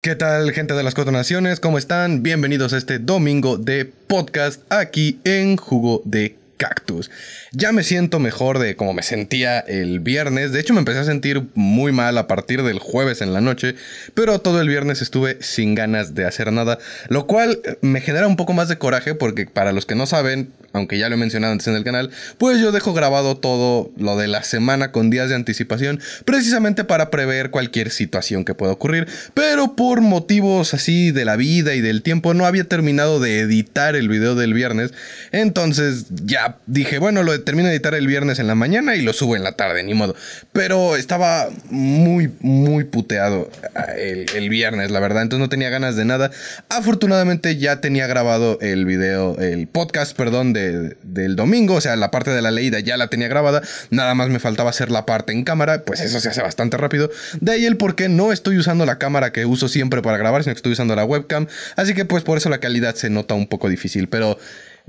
¿Qué tal gente de las cuatro naciones? ¿Cómo están? Bienvenidos a este domingo de podcast aquí en Jugo de cactus. Ya me siento mejor de como me sentía el viernes. De hecho, me empecé a sentir muy mal a partir del jueves en la noche, pero todo el viernes estuve sin ganas de hacer nada, lo cual eh, me genera un poco más de coraje porque para los que no saben, aunque ya lo he mencionado antes en el canal, pues yo dejo grabado todo lo de la semana con días de anticipación, precisamente para prever cualquier situación que pueda ocurrir, pero por motivos así de la vida y del tiempo no había terminado de editar el video del viernes, entonces ya dije, bueno, lo termino de editar el viernes en la mañana y lo subo en la tarde, ni modo. Pero estaba muy, muy puteado ah, el, viernes, la verdad. Entonces no tenía ganas de nada. Afortunadamente ya tenía grabado el video, el podcast, perdón, de, del domingo. O sea, la parte de la leída ya la tenía grabada. Nada más me faltaba hacer la parte en cámara. Pues eso se hace bastante rápido. De ahí el por qué no estoy usando la cámara que uso siempre para grabar, sino que estoy usando la webcam. Así que pues por eso la calidad se nota un poco difícil. Pero...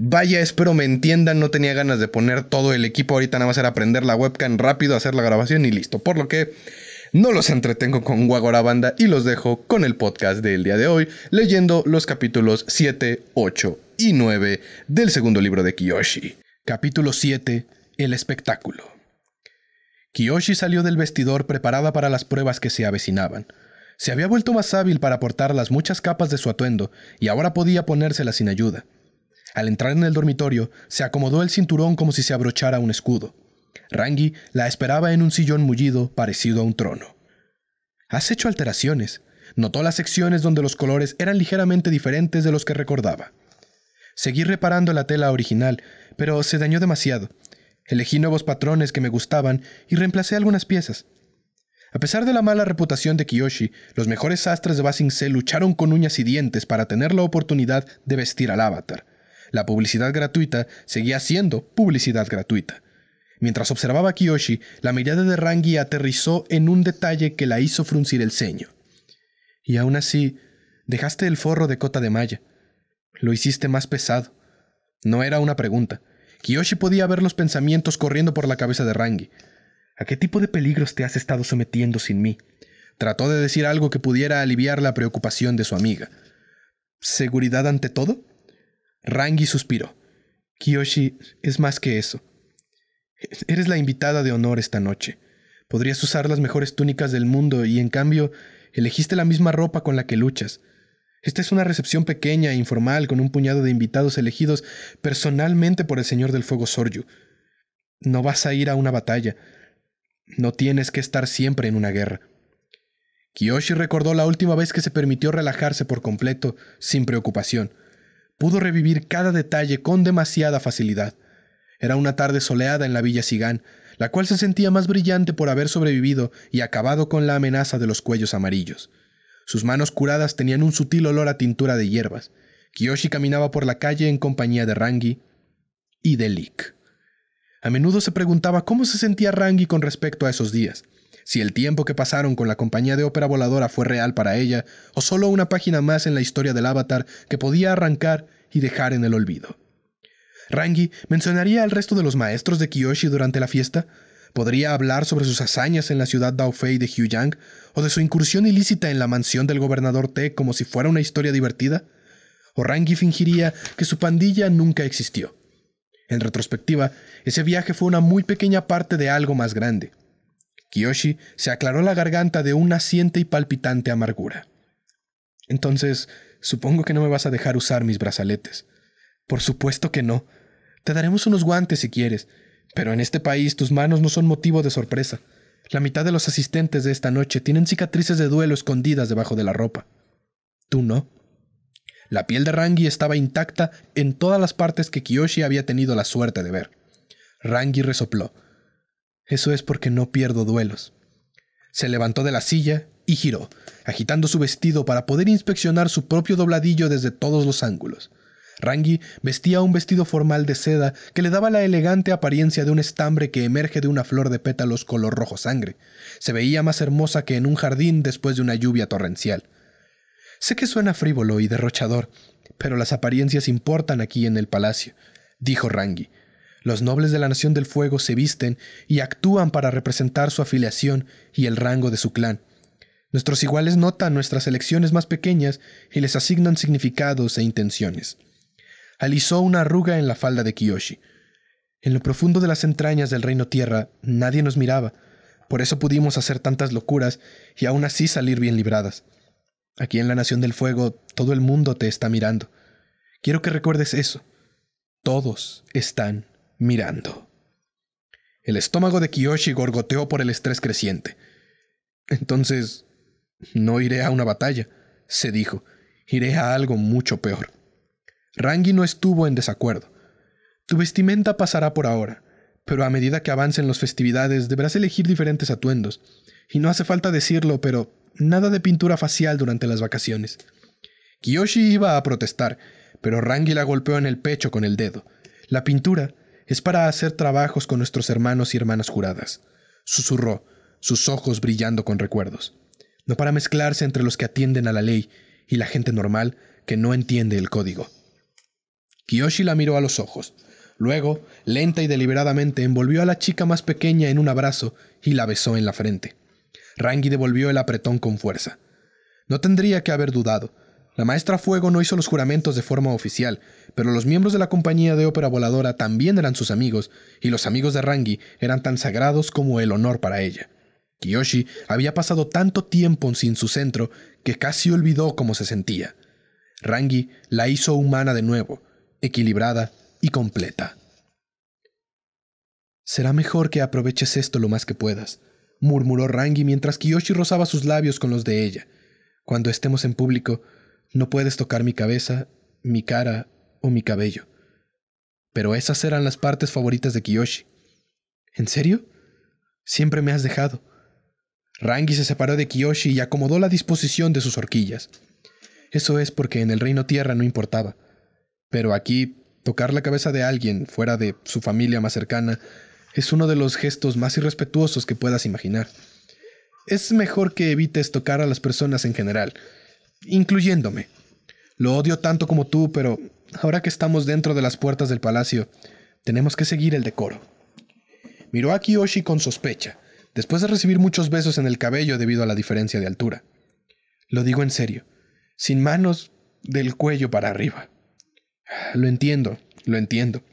Vaya, espero me entiendan, no tenía ganas de poner todo el equipo, ahorita nada más era aprender la webcam rápido, hacer la grabación y listo. Por lo que no los entretengo con Guagora Banda y los dejo con el podcast del día de hoy, leyendo los capítulos 7, 8 y 9 del segundo libro de Kiyoshi. Capítulo 7. El espectáculo. Kiyoshi salió del vestidor preparada para las pruebas que se avecinaban. Se había vuelto más hábil para portar las muchas capas de su atuendo y ahora podía ponérselas sin ayuda. Al entrar en el dormitorio, se acomodó el cinturón como si se abrochara un escudo. Rangi la esperaba en un sillón mullido parecido a un trono. Has hecho alteraciones. Notó las secciones donde los colores eran ligeramente diferentes de los que recordaba. Seguí reparando la tela original, pero se dañó demasiado. Elegí nuevos patrones que me gustaban y reemplacé algunas piezas. A pesar de la mala reputación de Kiyoshi, los mejores sastres de Basing lucharon con uñas y dientes para tener la oportunidad de vestir al avatar. La publicidad gratuita seguía siendo publicidad gratuita. Mientras observaba a Kiyoshi, la mirada de Rangi aterrizó en un detalle que la hizo fruncir el ceño. Y aún así, dejaste el forro de cota de malla. Lo hiciste más pesado. No era una pregunta. Kiyoshi podía ver los pensamientos corriendo por la cabeza de Rangi. ¿A qué tipo de peligros te has estado sometiendo sin mí? Trató de decir algo que pudiera aliviar la preocupación de su amiga. ¿Seguridad ante todo? Rangi suspiró. Kiyoshi es más que eso. Eres la invitada de honor esta noche. Podrías usar las mejores túnicas del mundo y en cambio elegiste la misma ropa con la que luchas. Esta es una recepción pequeña e informal con un puñado de invitados elegidos personalmente por el Señor del Fuego Soryu. No vas a ir a una batalla. No tienes que estar siempre en una guerra. Kiyoshi recordó la última vez que se permitió relajarse por completo, sin preocupación pudo revivir cada detalle con demasiada facilidad. Era una tarde soleada en la villa Cigán, la cual se sentía más brillante por haber sobrevivido y acabado con la amenaza de los cuellos amarillos. Sus manos curadas tenían un sutil olor a tintura de hierbas. Kiyoshi caminaba por la calle en compañía de Rangi y de Lick. A menudo se preguntaba cómo se sentía Rangi con respecto a esos días si el tiempo que pasaron con la compañía de ópera voladora fue real para ella, o solo una página más en la historia del avatar que podía arrancar y dejar en el olvido. Rangi mencionaría al resto de los maestros de Kiyoshi durante la fiesta, podría hablar sobre sus hazañas en la ciudad Daofei de Yang, o de su incursión ilícita en la mansión del gobernador T como si fuera una historia divertida, o Rangi fingiría que su pandilla nunca existió. En retrospectiva, ese viaje fue una muy pequeña parte de algo más grande. Kiyoshi se aclaró la garganta de una naciente y palpitante amargura. Entonces, supongo que no me vas a dejar usar mis brazaletes. Por supuesto que no. Te daremos unos guantes si quieres, pero en este país tus manos no son motivo de sorpresa. La mitad de los asistentes de esta noche tienen cicatrices de duelo escondidas debajo de la ropa. Tú no. La piel de Rangi estaba intacta en todas las partes que Kiyoshi había tenido la suerte de ver. Rangi resopló. Eso es porque no pierdo duelos. Se levantó de la silla y giró, agitando su vestido para poder inspeccionar su propio dobladillo desde todos los ángulos. Rangi vestía un vestido formal de seda que le daba la elegante apariencia de un estambre que emerge de una flor de pétalos color rojo sangre. Se veía más hermosa que en un jardín después de una lluvia torrencial. Sé que suena frívolo y derrochador, pero las apariencias importan aquí en el palacio, dijo Rangi, los nobles de la Nación del Fuego se visten y actúan para representar su afiliación y el rango de su clan. Nuestros iguales notan nuestras elecciones más pequeñas y les asignan significados e intenciones. Alisó una arruga en la falda de Kiyoshi. En lo profundo de las entrañas del reino tierra nadie nos miraba, por eso pudimos hacer tantas locuras y aún así salir bien libradas. Aquí en la Nación del Fuego todo el mundo te está mirando. Quiero que recuerdes eso. Todos están mirando. El estómago de Kiyoshi gorgoteó por el estrés creciente. Entonces, no iré a una batalla, se dijo. Iré a algo mucho peor. Rangi no estuvo en desacuerdo. Tu vestimenta pasará por ahora, pero a medida que avancen las festividades deberás elegir diferentes atuendos. Y no hace falta decirlo, pero nada de pintura facial durante las vacaciones. Kiyoshi iba a protestar, pero Rangi la golpeó en el pecho con el dedo. La pintura es para hacer trabajos con nuestros hermanos y hermanas juradas, susurró, sus ojos brillando con recuerdos, no para mezclarse entre los que atienden a la ley y la gente normal que no entiende el código. Kiyoshi la miró a los ojos. Luego, lenta y deliberadamente, envolvió a la chica más pequeña en un abrazo y la besó en la frente. Rangi devolvió el apretón con fuerza. No tendría que haber dudado. La maestra Fuego no hizo los juramentos de forma oficial, pero los miembros de la compañía de ópera voladora también eran sus amigos, y los amigos de Rangi eran tan sagrados como el honor para ella. Kiyoshi había pasado tanto tiempo sin su centro que casi olvidó cómo se sentía. Rangi la hizo humana de nuevo, equilibrada y completa. Será mejor que aproveches esto lo más que puedas, murmuró Rangi mientras Kiyoshi rozaba sus labios con los de ella. Cuando estemos en público, no puedes tocar mi cabeza, mi cara o mi cabello. Pero esas eran las partes favoritas de Kiyoshi. ¿En serio? Siempre me has dejado. Rangi se separó de Kiyoshi y acomodó la disposición de sus horquillas. Eso es porque en el reino tierra no importaba. Pero aquí, tocar la cabeza de alguien fuera de su familia más cercana es uno de los gestos más irrespetuosos que puedas imaginar. Es mejor que evites tocar a las personas en general, incluyéndome. Lo odio tanto como tú, pero ahora que estamos dentro de las puertas del palacio, tenemos que seguir el decoro. Miró a Kiyoshi con sospecha, después de recibir muchos besos en el cabello debido a la diferencia de altura. Lo digo en serio, sin manos del cuello para arriba. Lo entiendo, lo entiendo.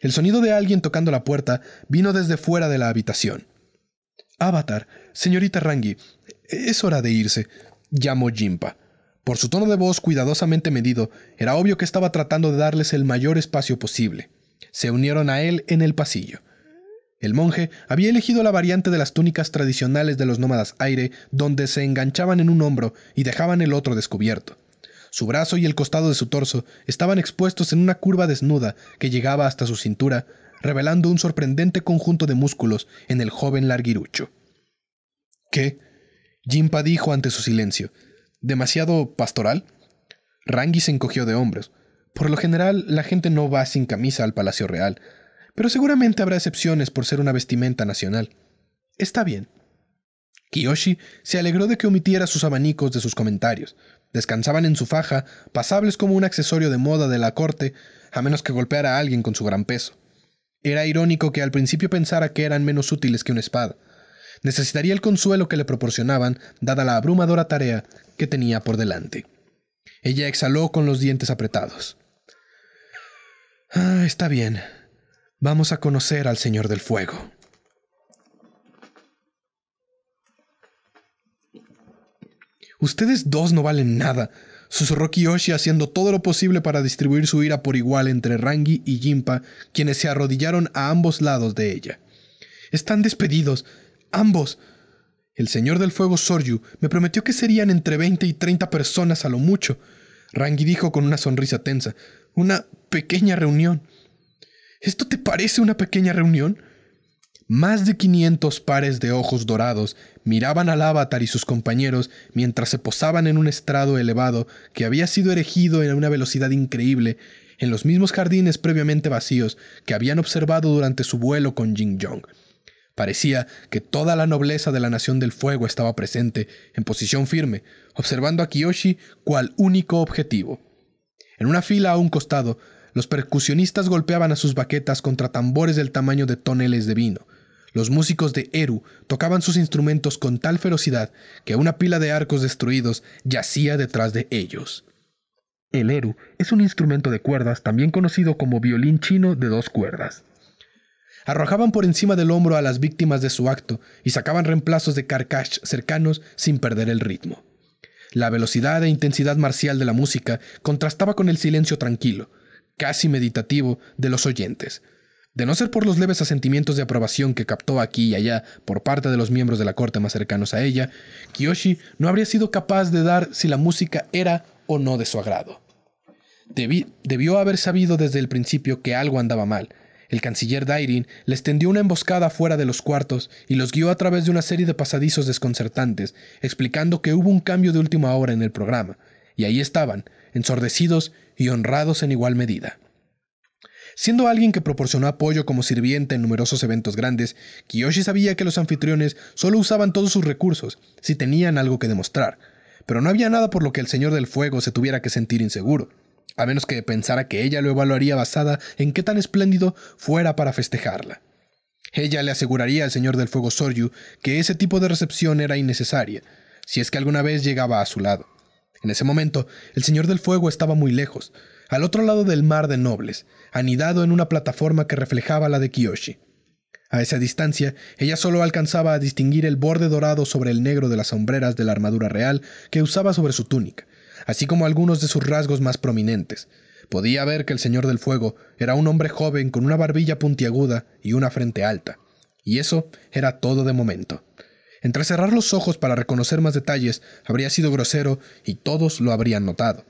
El sonido de alguien tocando la puerta vino desde fuera de la habitación. Avatar, señorita Rangi, e-, es hora de irse, llamó Jimpa. Por su tono de voz cuidadosamente medido, era obvio que estaba tratando de darles el mayor espacio posible. Se unieron a él en el pasillo. El monje había elegido la variante de las túnicas tradicionales de los nómadas aire, donde se enganchaban en un hombro y dejaban el otro descubierto. Su brazo y el costado de su torso estaban expuestos en una curva desnuda que llegaba hasta su cintura, revelando un sorprendente conjunto de músculos en el joven larguirucho. ¿Qué? Jimpa dijo ante su silencio demasiado pastoral? Rangi se encogió de hombros. Por lo general, la gente no va sin camisa al Palacio Real, pero seguramente habrá excepciones por ser una vestimenta nacional. Está bien. Kiyoshi se alegró de que omitiera sus abanicos de sus comentarios. Descansaban en su faja, pasables como un accesorio de moda de la corte, a menos que golpeara a alguien con su gran peso. Era irónico que al principio pensara que eran menos útiles que una espada. Necesitaría el consuelo que le proporcionaban, dada la abrumadora tarea tenía por delante. Ella exhaló con los dientes apretados. Ah, está bien. Vamos a conocer al Señor del Fuego. Ustedes dos no valen nada, susurró Kiyoshi haciendo todo lo posible para distribuir su ira por igual entre Rangi y Jimpa, quienes se arrodillaron a ambos lados de ella. Están despedidos, ambos, el señor del fuego Soryu me prometió que serían entre 20 y 30 personas a lo mucho. Rangi dijo con una sonrisa tensa. Una pequeña reunión. ¿Esto te parece una pequeña reunión? Más de 500 pares de ojos dorados miraban al avatar y sus compañeros mientras se posaban en un estrado elevado que había sido erigido en una velocidad increíble en los mismos jardines previamente vacíos que habían observado durante su vuelo con Jing Jong. Parecía que toda la nobleza de la Nación del Fuego estaba presente, en posición firme, observando a Kiyoshi cual único objetivo. En una fila a un costado, los percusionistas golpeaban a sus baquetas contra tambores del tamaño de toneles de vino. Los músicos de Eru tocaban sus instrumentos con tal ferocidad que una pila de arcos destruidos yacía detrás de ellos. El Eru es un instrumento de cuerdas también conocido como violín chino de dos cuerdas. Arrojaban por encima del hombro a las víctimas de su acto y sacaban reemplazos de carcash cercanos sin perder el ritmo. La velocidad e intensidad marcial de la música contrastaba con el silencio tranquilo, casi meditativo, de los oyentes. De no ser por los leves asentimientos de aprobación que captó aquí y allá por parte de los miembros de la corte más cercanos a ella, Kiyoshi no habría sido capaz de dar si la música era o no de su agrado. debió haber sabido desde el principio que algo andaba mal, el canciller Dairin les tendió una emboscada fuera de los cuartos y los guió a través de una serie de pasadizos desconcertantes, explicando que hubo un cambio de última hora en el programa, y ahí estaban, ensordecidos y honrados en igual medida. Siendo alguien que proporcionó apoyo como sirviente en numerosos eventos grandes, Kiyoshi sabía que los anfitriones solo usaban todos sus recursos si tenían algo que demostrar, pero no había nada por lo que el Señor del Fuego se tuviera que sentir inseguro a menos que pensara que ella lo evaluaría basada en qué tan espléndido fuera para festejarla. Ella le aseguraría al señor del fuego Soryu que ese tipo de recepción era innecesaria, si es que alguna vez llegaba a su lado. En ese momento, el señor del fuego estaba muy lejos, al otro lado del mar de nobles, anidado en una plataforma que reflejaba la de Kiyoshi. A esa distancia, ella solo alcanzaba a distinguir el borde dorado sobre el negro de las sombreras de la armadura real que usaba sobre su túnica, así como algunos de sus rasgos más prominentes. Podía ver que el Señor del Fuego era un hombre joven con una barbilla puntiaguda y una frente alta. Y eso era todo de momento. Entre cerrar los ojos para reconocer más detalles habría sido grosero y todos lo habrían notado.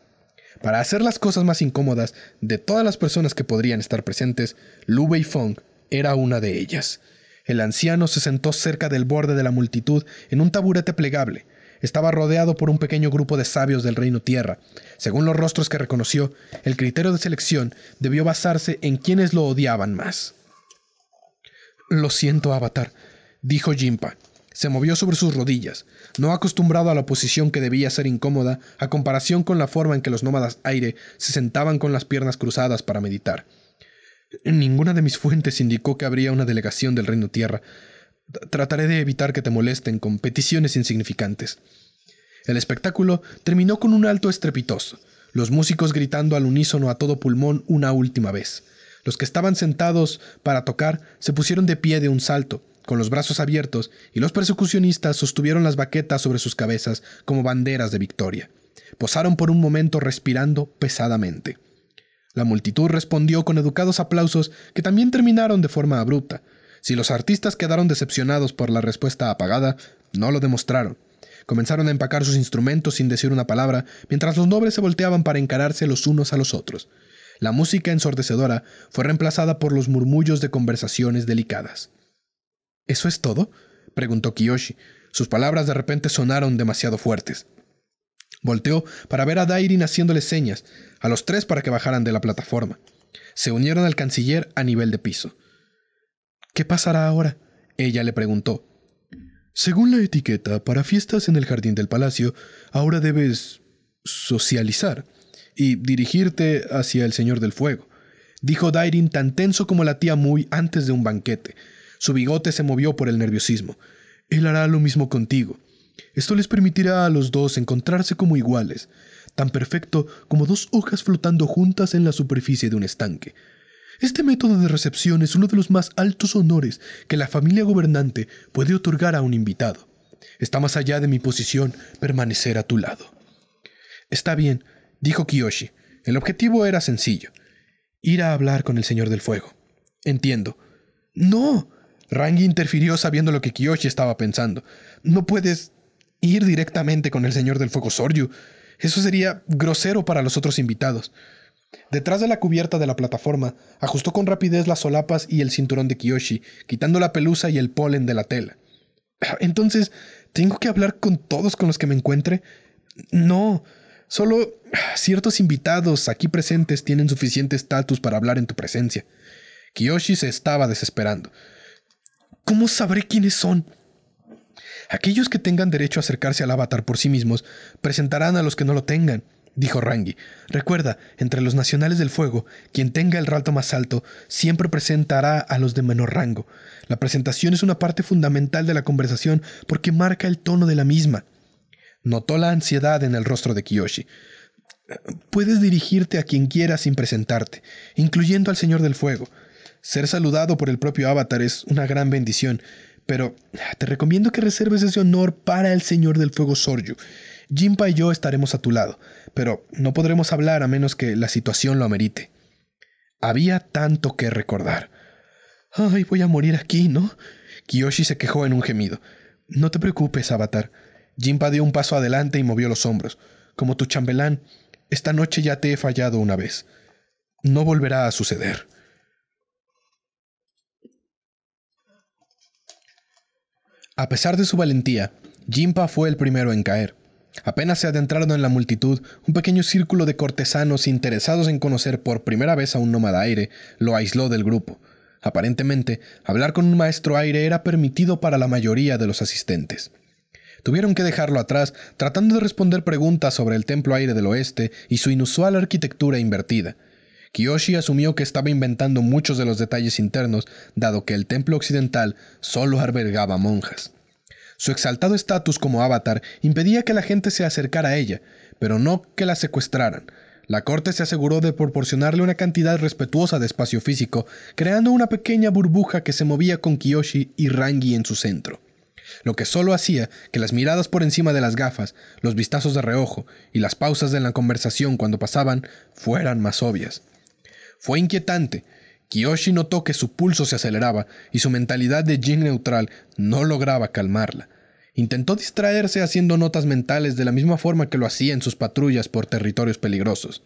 Para hacer las cosas más incómodas, de todas las personas que podrían estar presentes, Lu Fong era una de ellas. El anciano se sentó cerca del borde de la multitud en un taburete plegable, estaba rodeado por un pequeño grupo de sabios del reino tierra. Según los rostros que reconoció, el criterio de selección debió basarse en quienes lo odiaban más. Lo siento, Avatar, dijo Jimpa. Se movió sobre sus rodillas, no acostumbrado a la posición que debía ser incómoda a comparación con la forma en que los nómadas aire se sentaban con las piernas cruzadas para meditar. Ninguna de mis fuentes indicó que habría una delegación del Reino Tierra, Trataré de evitar que te molesten con peticiones insignificantes. El espectáculo terminó con un alto estrepitoso, los músicos gritando al unísono a todo pulmón una última vez. Los que estaban sentados para tocar se pusieron de pie de un salto, con los brazos abiertos, y los persecucionistas sostuvieron las baquetas sobre sus cabezas como banderas de victoria. Posaron por un momento respirando pesadamente. La multitud respondió con educados aplausos que también terminaron de forma abrupta, si los artistas quedaron decepcionados por la respuesta apagada, no lo demostraron. Comenzaron a empacar sus instrumentos sin decir una palabra, mientras los nobles se volteaban para encararse los unos a los otros. La música ensordecedora fue reemplazada por los murmullos de conversaciones delicadas. ¿Eso es todo? preguntó Kiyoshi. Sus palabras de repente sonaron demasiado fuertes. Volteó para ver a Dairin haciéndole señas, a los tres para que bajaran de la plataforma. Se unieron al canciller a nivel de piso. ¿Qué pasará ahora? Ella le preguntó. Según la etiqueta, para fiestas en el jardín del palacio, ahora debes socializar y dirigirte hacia el Señor del Fuego, dijo Dairin tan tenso como la tía Muy antes de un banquete. Su bigote se movió por el nerviosismo. Él hará lo mismo contigo. Esto les permitirá a los dos encontrarse como iguales, tan perfecto como dos hojas flotando juntas en la superficie de un estanque. Este método de recepción es uno de los más altos honores que la familia gobernante puede otorgar a un invitado. Está más allá de mi posición permanecer a tu lado. Está bien, dijo Kiyoshi. El objetivo era sencillo. Ir a hablar con el Señor del Fuego. Entiendo. No. Rangi interfirió sabiendo lo que Kiyoshi estaba pensando. No puedes ir directamente con el Señor del Fuego Soryu. Eso sería grosero para los otros invitados. Detrás de la cubierta de la plataforma, ajustó con rapidez las solapas y el cinturón de Kiyoshi, quitando la pelusa y el polen de la tela. Entonces, ¿tengo que hablar con todos con los que me encuentre? No, solo ciertos invitados aquí presentes tienen suficiente estatus para hablar en tu presencia. Kiyoshi se estaba desesperando. ¿Cómo sabré quiénes son? Aquellos que tengan derecho a acercarse al avatar por sí mismos presentarán a los que no lo tengan dijo Rangi. Recuerda, entre los nacionales del fuego, quien tenga el rato más alto siempre presentará a los de menor rango. La presentación es una parte fundamental de la conversación porque marca el tono de la misma. Notó la ansiedad en el rostro de Kiyoshi. Puedes dirigirte a quien quiera sin presentarte, incluyendo al Señor del Fuego. Ser saludado por el propio avatar es una gran bendición, pero te recomiendo que reserves ese honor para el Señor del Fuego Soryu. Jimpa y yo estaremos a tu lado, pero no podremos hablar a menos que la situación lo amerite. Había tanto que recordar. Ay, voy a morir aquí, ¿no? Kiyoshi se quejó en un gemido. No te preocupes, Avatar. Jimpa dio un paso adelante y movió los hombros. Como tu chambelán, esta noche ya te he fallado una vez. No volverá a suceder. A pesar de su valentía, Jimpa fue el primero en caer. Apenas se adentraron en la multitud, un pequeño círculo de cortesanos interesados en conocer por primera vez a un nómada aire lo aisló del grupo. Aparentemente, hablar con un maestro aire era permitido para la mayoría de los asistentes. Tuvieron que dejarlo atrás tratando de responder preguntas sobre el templo aire del oeste y su inusual arquitectura invertida. Kiyoshi asumió que estaba inventando muchos de los detalles internos, dado que el templo occidental solo albergaba monjas. Su exaltado estatus como avatar impedía que la gente se acercara a ella, pero no que la secuestraran. La corte se aseguró de proporcionarle una cantidad respetuosa de espacio físico, creando una pequeña burbuja que se movía con Kiyoshi y Rangi en su centro, lo que solo hacía que las miradas por encima de las gafas, los vistazos de reojo y las pausas en la conversación cuando pasaban fueran más obvias. Fue inquietante. Kiyoshi notó que su pulso se aceleraba y su mentalidad de Jin neutral no lograba calmarla. Intentó distraerse haciendo notas mentales de la misma forma que lo hacía en sus patrullas por territorios peligrosos.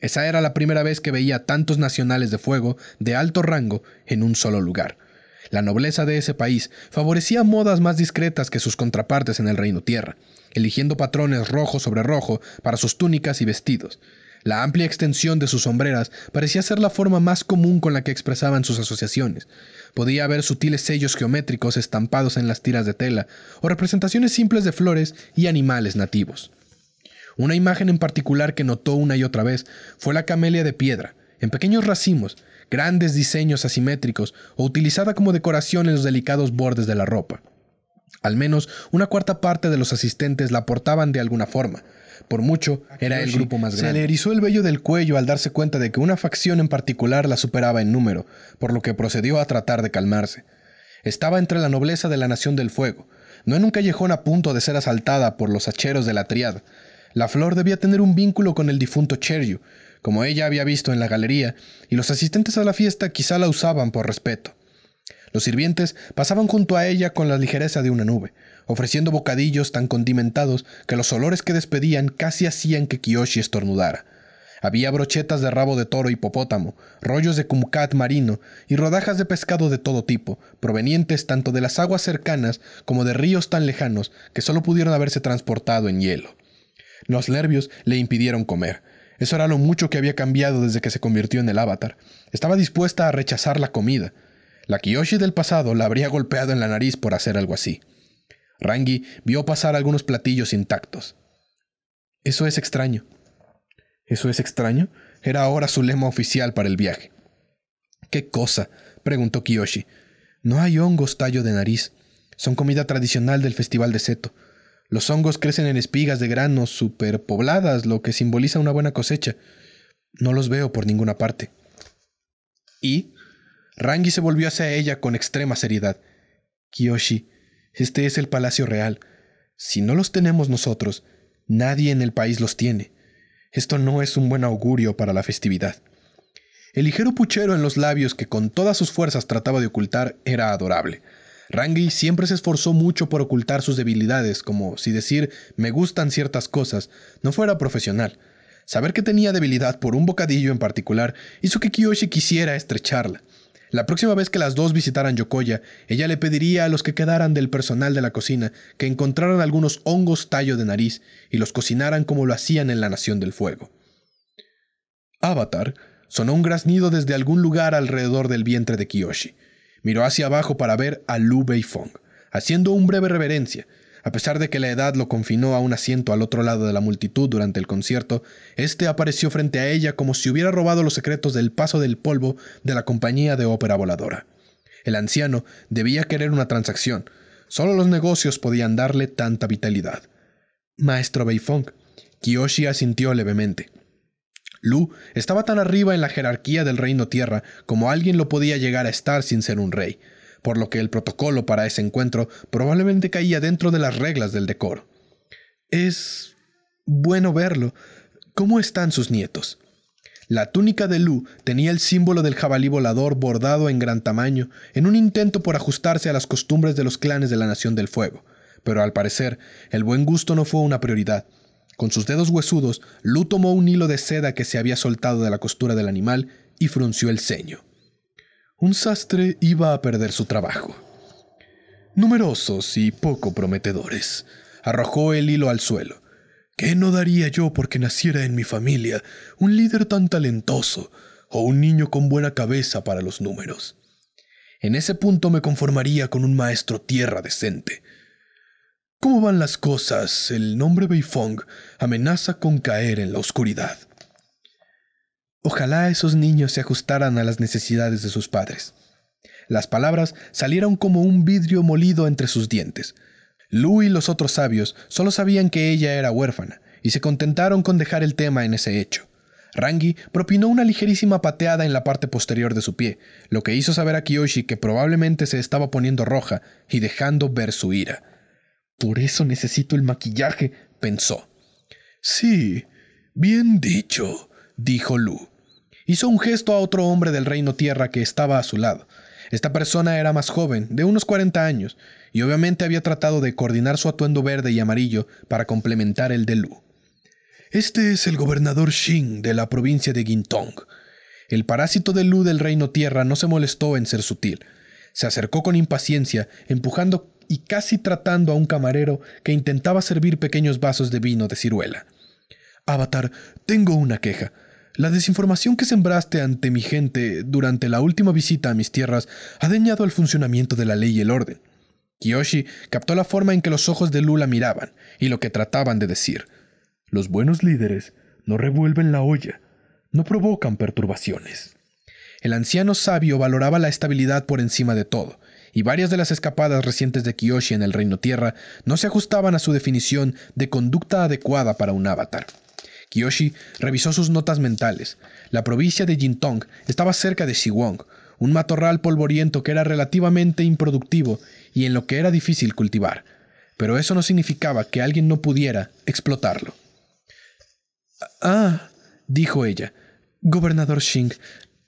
Esa era la primera vez que veía tantos nacionales de fuego de alto rango en un solo lugar. La nobleza de ese país favorecía modas más discretas que sus contrapartes en el Reino Tierra, eligiendo patrones rojo sobre rojo para sus túnicas y vestidos. La amplia extensión de sus sombreras parecía ser la forma más común con la que expresaban sus asociaciones. Podía haber sutiles sellos geométricos estampados en las tiras de tela, o representaciones simples de flores y animales nativos. Una imagen en particular que notó una y otra vez fue la camelia de piedra, en pequeños racimos, grandes diseños asimétricos o utilizada como decoración en los delicados bordes de la ropa. Al menos una cuarta parte de los asistentes la portaban de alguna forma, por mucho, era el grupo más grande. Se le erizó el vello del cuello al darse cuenta de que una facción en particular la superaba en número, por lo que procedió a tratar de calmarse. Estaba entre la nobleza de la Nación del Fuego, no en un callejón a punto de ser asaltada por los hacheros de la triada. La flor debía tener un vínculo con el difunto Cheryu, como ella había visto en la galería, y los asistentes a la fiesta quizá la usaban por respeto. Los sirvientes pasaban junto a ella con la ligereza de una nube ofreciendo bocadillos tan condimentados que los olores que despedían casi hacían que Kiyoshi estornudara. Había brochetas de rabo de toro y hipopótamo, rollos de kumkat marino y rodajas de pescado de todo tipo, provenientes tanto de las aguas cercanas como de ríos tan lejanos que solo pudieron haberse transportado en hielo. Los nervios le impidieron comer. Eso era lo mucho que había cambiado desde que se convirtió en el avatar. Estaba dispuesta a rechazar la comida. La Kiyoshi del pasado la habría golpeado en la nariz por hacer algo así. Rangi vio pasar algunos platillos intactos. Eso es extraño. ¿Eso es extraño? Era ahora su lema oficial para el viaje. ¿Qué cosa? preguntó Kiyoshi. No hay hongos tallo de nariz. Son comida tradicional del Festival de Seto. Los hongos crecen en espigas de granos superpobladas, lo que simboliza una buena cosecha. No los veo por ninguna parte. Y Rangi se volvió hacia ella con extrema seriedad. Kiyoshi, este es el Palacio Real. Si no los tenemos nosotros, nadie en el país los tiene. Esto no es un buen augurio para la festividad. El ligero puchero en los labios que con todas sus fuerzas trataba de ocultar era adorable. Rangi siempre se esforzó mucho por ocultar sus debilidades, como si decir me gustan ciertas cosas no fuera profesional. Saber que tenía debilidad por un bocadillo en particular hizo que Kiyoshi quisiera estrecharla. La próxima vez que las dos visitaran Yokoya, ella le pediría a los que quedaran del personal de la cocina que encontraran algunos hongos tallo de nariz y los cocinaran como lo hacían en la Nación del Fuego. Avatar sonó un graznido desde algún lugar alrededor del vientre de Kiyoshi. Miró hacia abajo para ver a Lu Fong, haciendo un breve reverencia, a pesar de que la edad lo confinó a un asiento al otro lado de la multitud durante el concierto, este apareció frente a ella como si hubiera robado los secretos del paso del polvo de la compañía de ópera voladora. El anciano debía querer una transacción. Solo los negocios podían darle tanta vitalidad. Maestro Beifong. Kiyoshi asintió levemente. Lu estaba tan arriba en la jerarquía del reino tierra como alguien lo podía llegar a estar sin ser un rey por lo que el protocolo para ese encuentro probablemente caía dentro de las reglas del decoro. Es bueno verlo. ¿Cómo están sus nietos? La túnica de Lu tenía el símbolo del jabalí volador bordado en gran tamaño, en un intento por ajustarse a las costumbres de los clanes de la Nación del Fuego, pero al parecer el buen gusto no fue una prioridad. Con sus dedos huesudos, Lu tomó un hilo de seda que se había soltado de la costura del animal y frunció el ceño un sastre iba a perder su trabajo. Numerosos y poco prometedores, arrojó el hilo al suelo. ¿Qué no daría yo porque naciera en mi familia un líder tan talentoso o un niño con buena cabeza para los números? En ese punto me conformaría con un maestro tierra decente. ¿Cómo van las cosas? El nombre Beifong amenaza con caer en la oscuridad. Ojalá esos niños se ajustaran a las necesidades de sus padres. Las palabras salieron como un vidrio molido entre sus dientes. Lu y los otros sabios solo sabían que ella era huérfana, y se contentaron con dejar el tema en ese hecho. Rangi propinó una ligerísima pateada en la parte posterior de su pie, lo que hizo saber a Kiyoshi que probablemente se estaba poniendo roja y dejando ver su ira. Por eso necesito el maquillaje, pensó. Sí, bien dicho, dijo Lu, hizo un gesto a otro hombre del reino tierra que estaba a su lado. Esta persona era más joven, de unos 40 años, y obviamente había tratado de coordinar su atuendo verde y amarillo para complementar el de Lu. Este es el gobernador Xing de la provincia de Guintong. El parásito de Lu del reino tierra no se molestó en ser sutil. Se acercó con impaciencia, empujando y casi tratando a un camarero que intentaba servir pequeños vasos de vino de ciruela. Avatar, tengo una queja. La desinformación que sembraste ante mi gente durante la última visita a mis tierras ha dañado el funcionamiento de la ley y el orden. Kiyoshi captó la forma en que los ojos de Lula miraban y lo que trataban de decir. Los buenos líderes no revuelven la olla, no provocan perturbaciones. El anciano sabio valoraba la estabilidad por encima de todo, y varias de las escapadas recientes de Kiyoshi en el Reino Tierra no se ajustaban a su definición de conducta adecuada para un avatar. Kiyoshi revisó sus notas mentales. La provincia de Jintong estaba cerca de Siwong, un matorral polvoriento que era relativamente improductivo y en lo que era difícil cultivar. Pero eso no significaba que alguien no pudiera explotarlo. Ah, dijo ella. Gobernador Xing,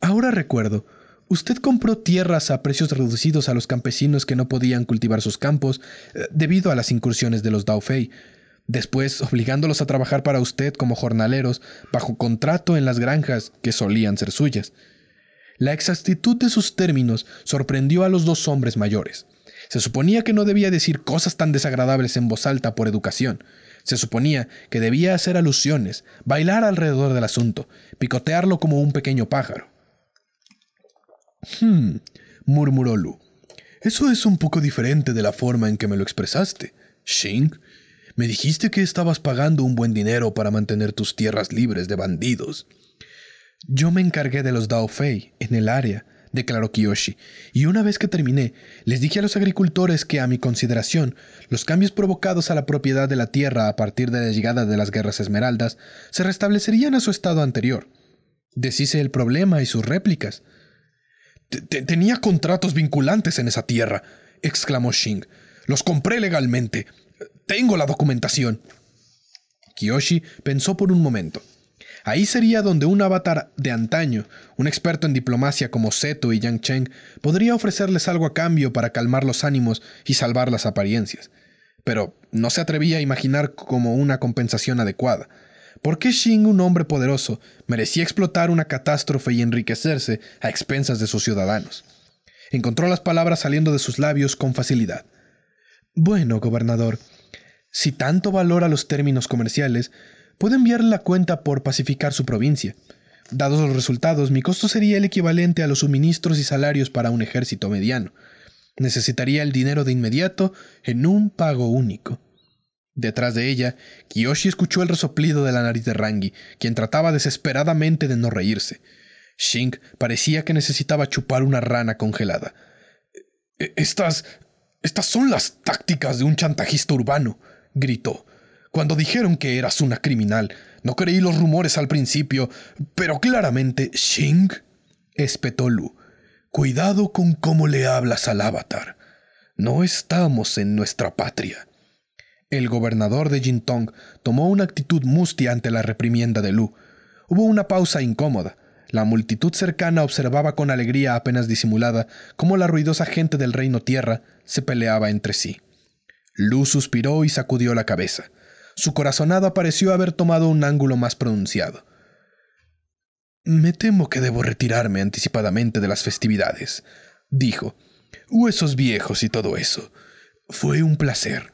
ahora recuerdo. Usted compró tierras a precios reducidos a los campesinos que no podían cultivar sus campos eh, debido a las incursiones de los Daofei después obligándolos a trabajar para usted como jornaleros bajo contrato en las granjas que solían ser suyas. La exactitud de sus términos sorprendió a los dos hombres mayores. Se suponía que no debía decir cosas tan desagradables en voz alta por educación. Se suponía que debía hacer alusiones, bailar alrededor del asunto, picotearlo como un pequeño pájaro. Hmm, murmuró Lu. Eso es un poco diferente de la forma en que me lo expresaste, Shing. Me dijiste que estabas pagando un buen dinero para mantener tus tierras libres de bandidos. Yo me encargué de los Daofei en el área, declaró Kiyoshi, y una vez que terminé, les dije a los agricultores que, a mi consideración, los cambios provocados a la propiedad de la tierra a partir de la llegada de las guerras esmeraldas se restablecerían a su estado anterior. Deshice el problema y sus réplicas. Tenía contratos vinculantes en esa tierra, exclamó Shing. Los compré legalmente. Tengo la documentación. Kiyoshi pensó por un momento. Ahí sería donde un avatar de antaño, un experto en diplomacia como Seto y Yang Cheng, podría ofrecerles algo a cambio para calmar los ánimos y salvar las apariencias. Pero no se atrevía a imaginar como una compensación adecuada. ¿Por qué Xing, un hombre poderoso, merecía explotar una catástrofe y enriquecerse a expensas de sus ciudadanos? Encontró las palabras saliendo de sus labios con facilidad. Bueno, gobernador, si tanto valora los términos comerciales, puede enviarle la cuenta por pacificar su provincia. Dados los resultados, mi costo sería el equivalente a los suministros y salarios para un ejército mediano. Necesitaría el dinero de inmediato en un pago único. Detrás de ella, Kiyoshi escuchó el resoplido de la nariz de Rangi, quien trataba desesperadamente de no reírse. Shink parecía que necesitaba chupar una rana congelada. E-, e-, estas. estas son las tácticas de un chantajista urbano, gritó. Cuando dijeron que eras una criminal, no creí los rumores al principio, pero claramente Shing, espetó Lu. Cuidado con cómo le hablas al avatar. No estamos en nuestra patria. El gobernador de Jintong tomó una actitud mustia ante la reprimienda de Lu. Hubo una pausa incómoda. La multitud cercana observaba con alegría apenas disimulada cómo la ruidosa gente del reino tierra se peleaba entre sí. Lu suspiró y sacudió la cabeza. Su corazonada pareció haber tomado un ángulo más pronunciado. Me temo que debo retirarme anticipadamente de las festividades, dijo. Huesos viejos y todo eso. Fue un placer.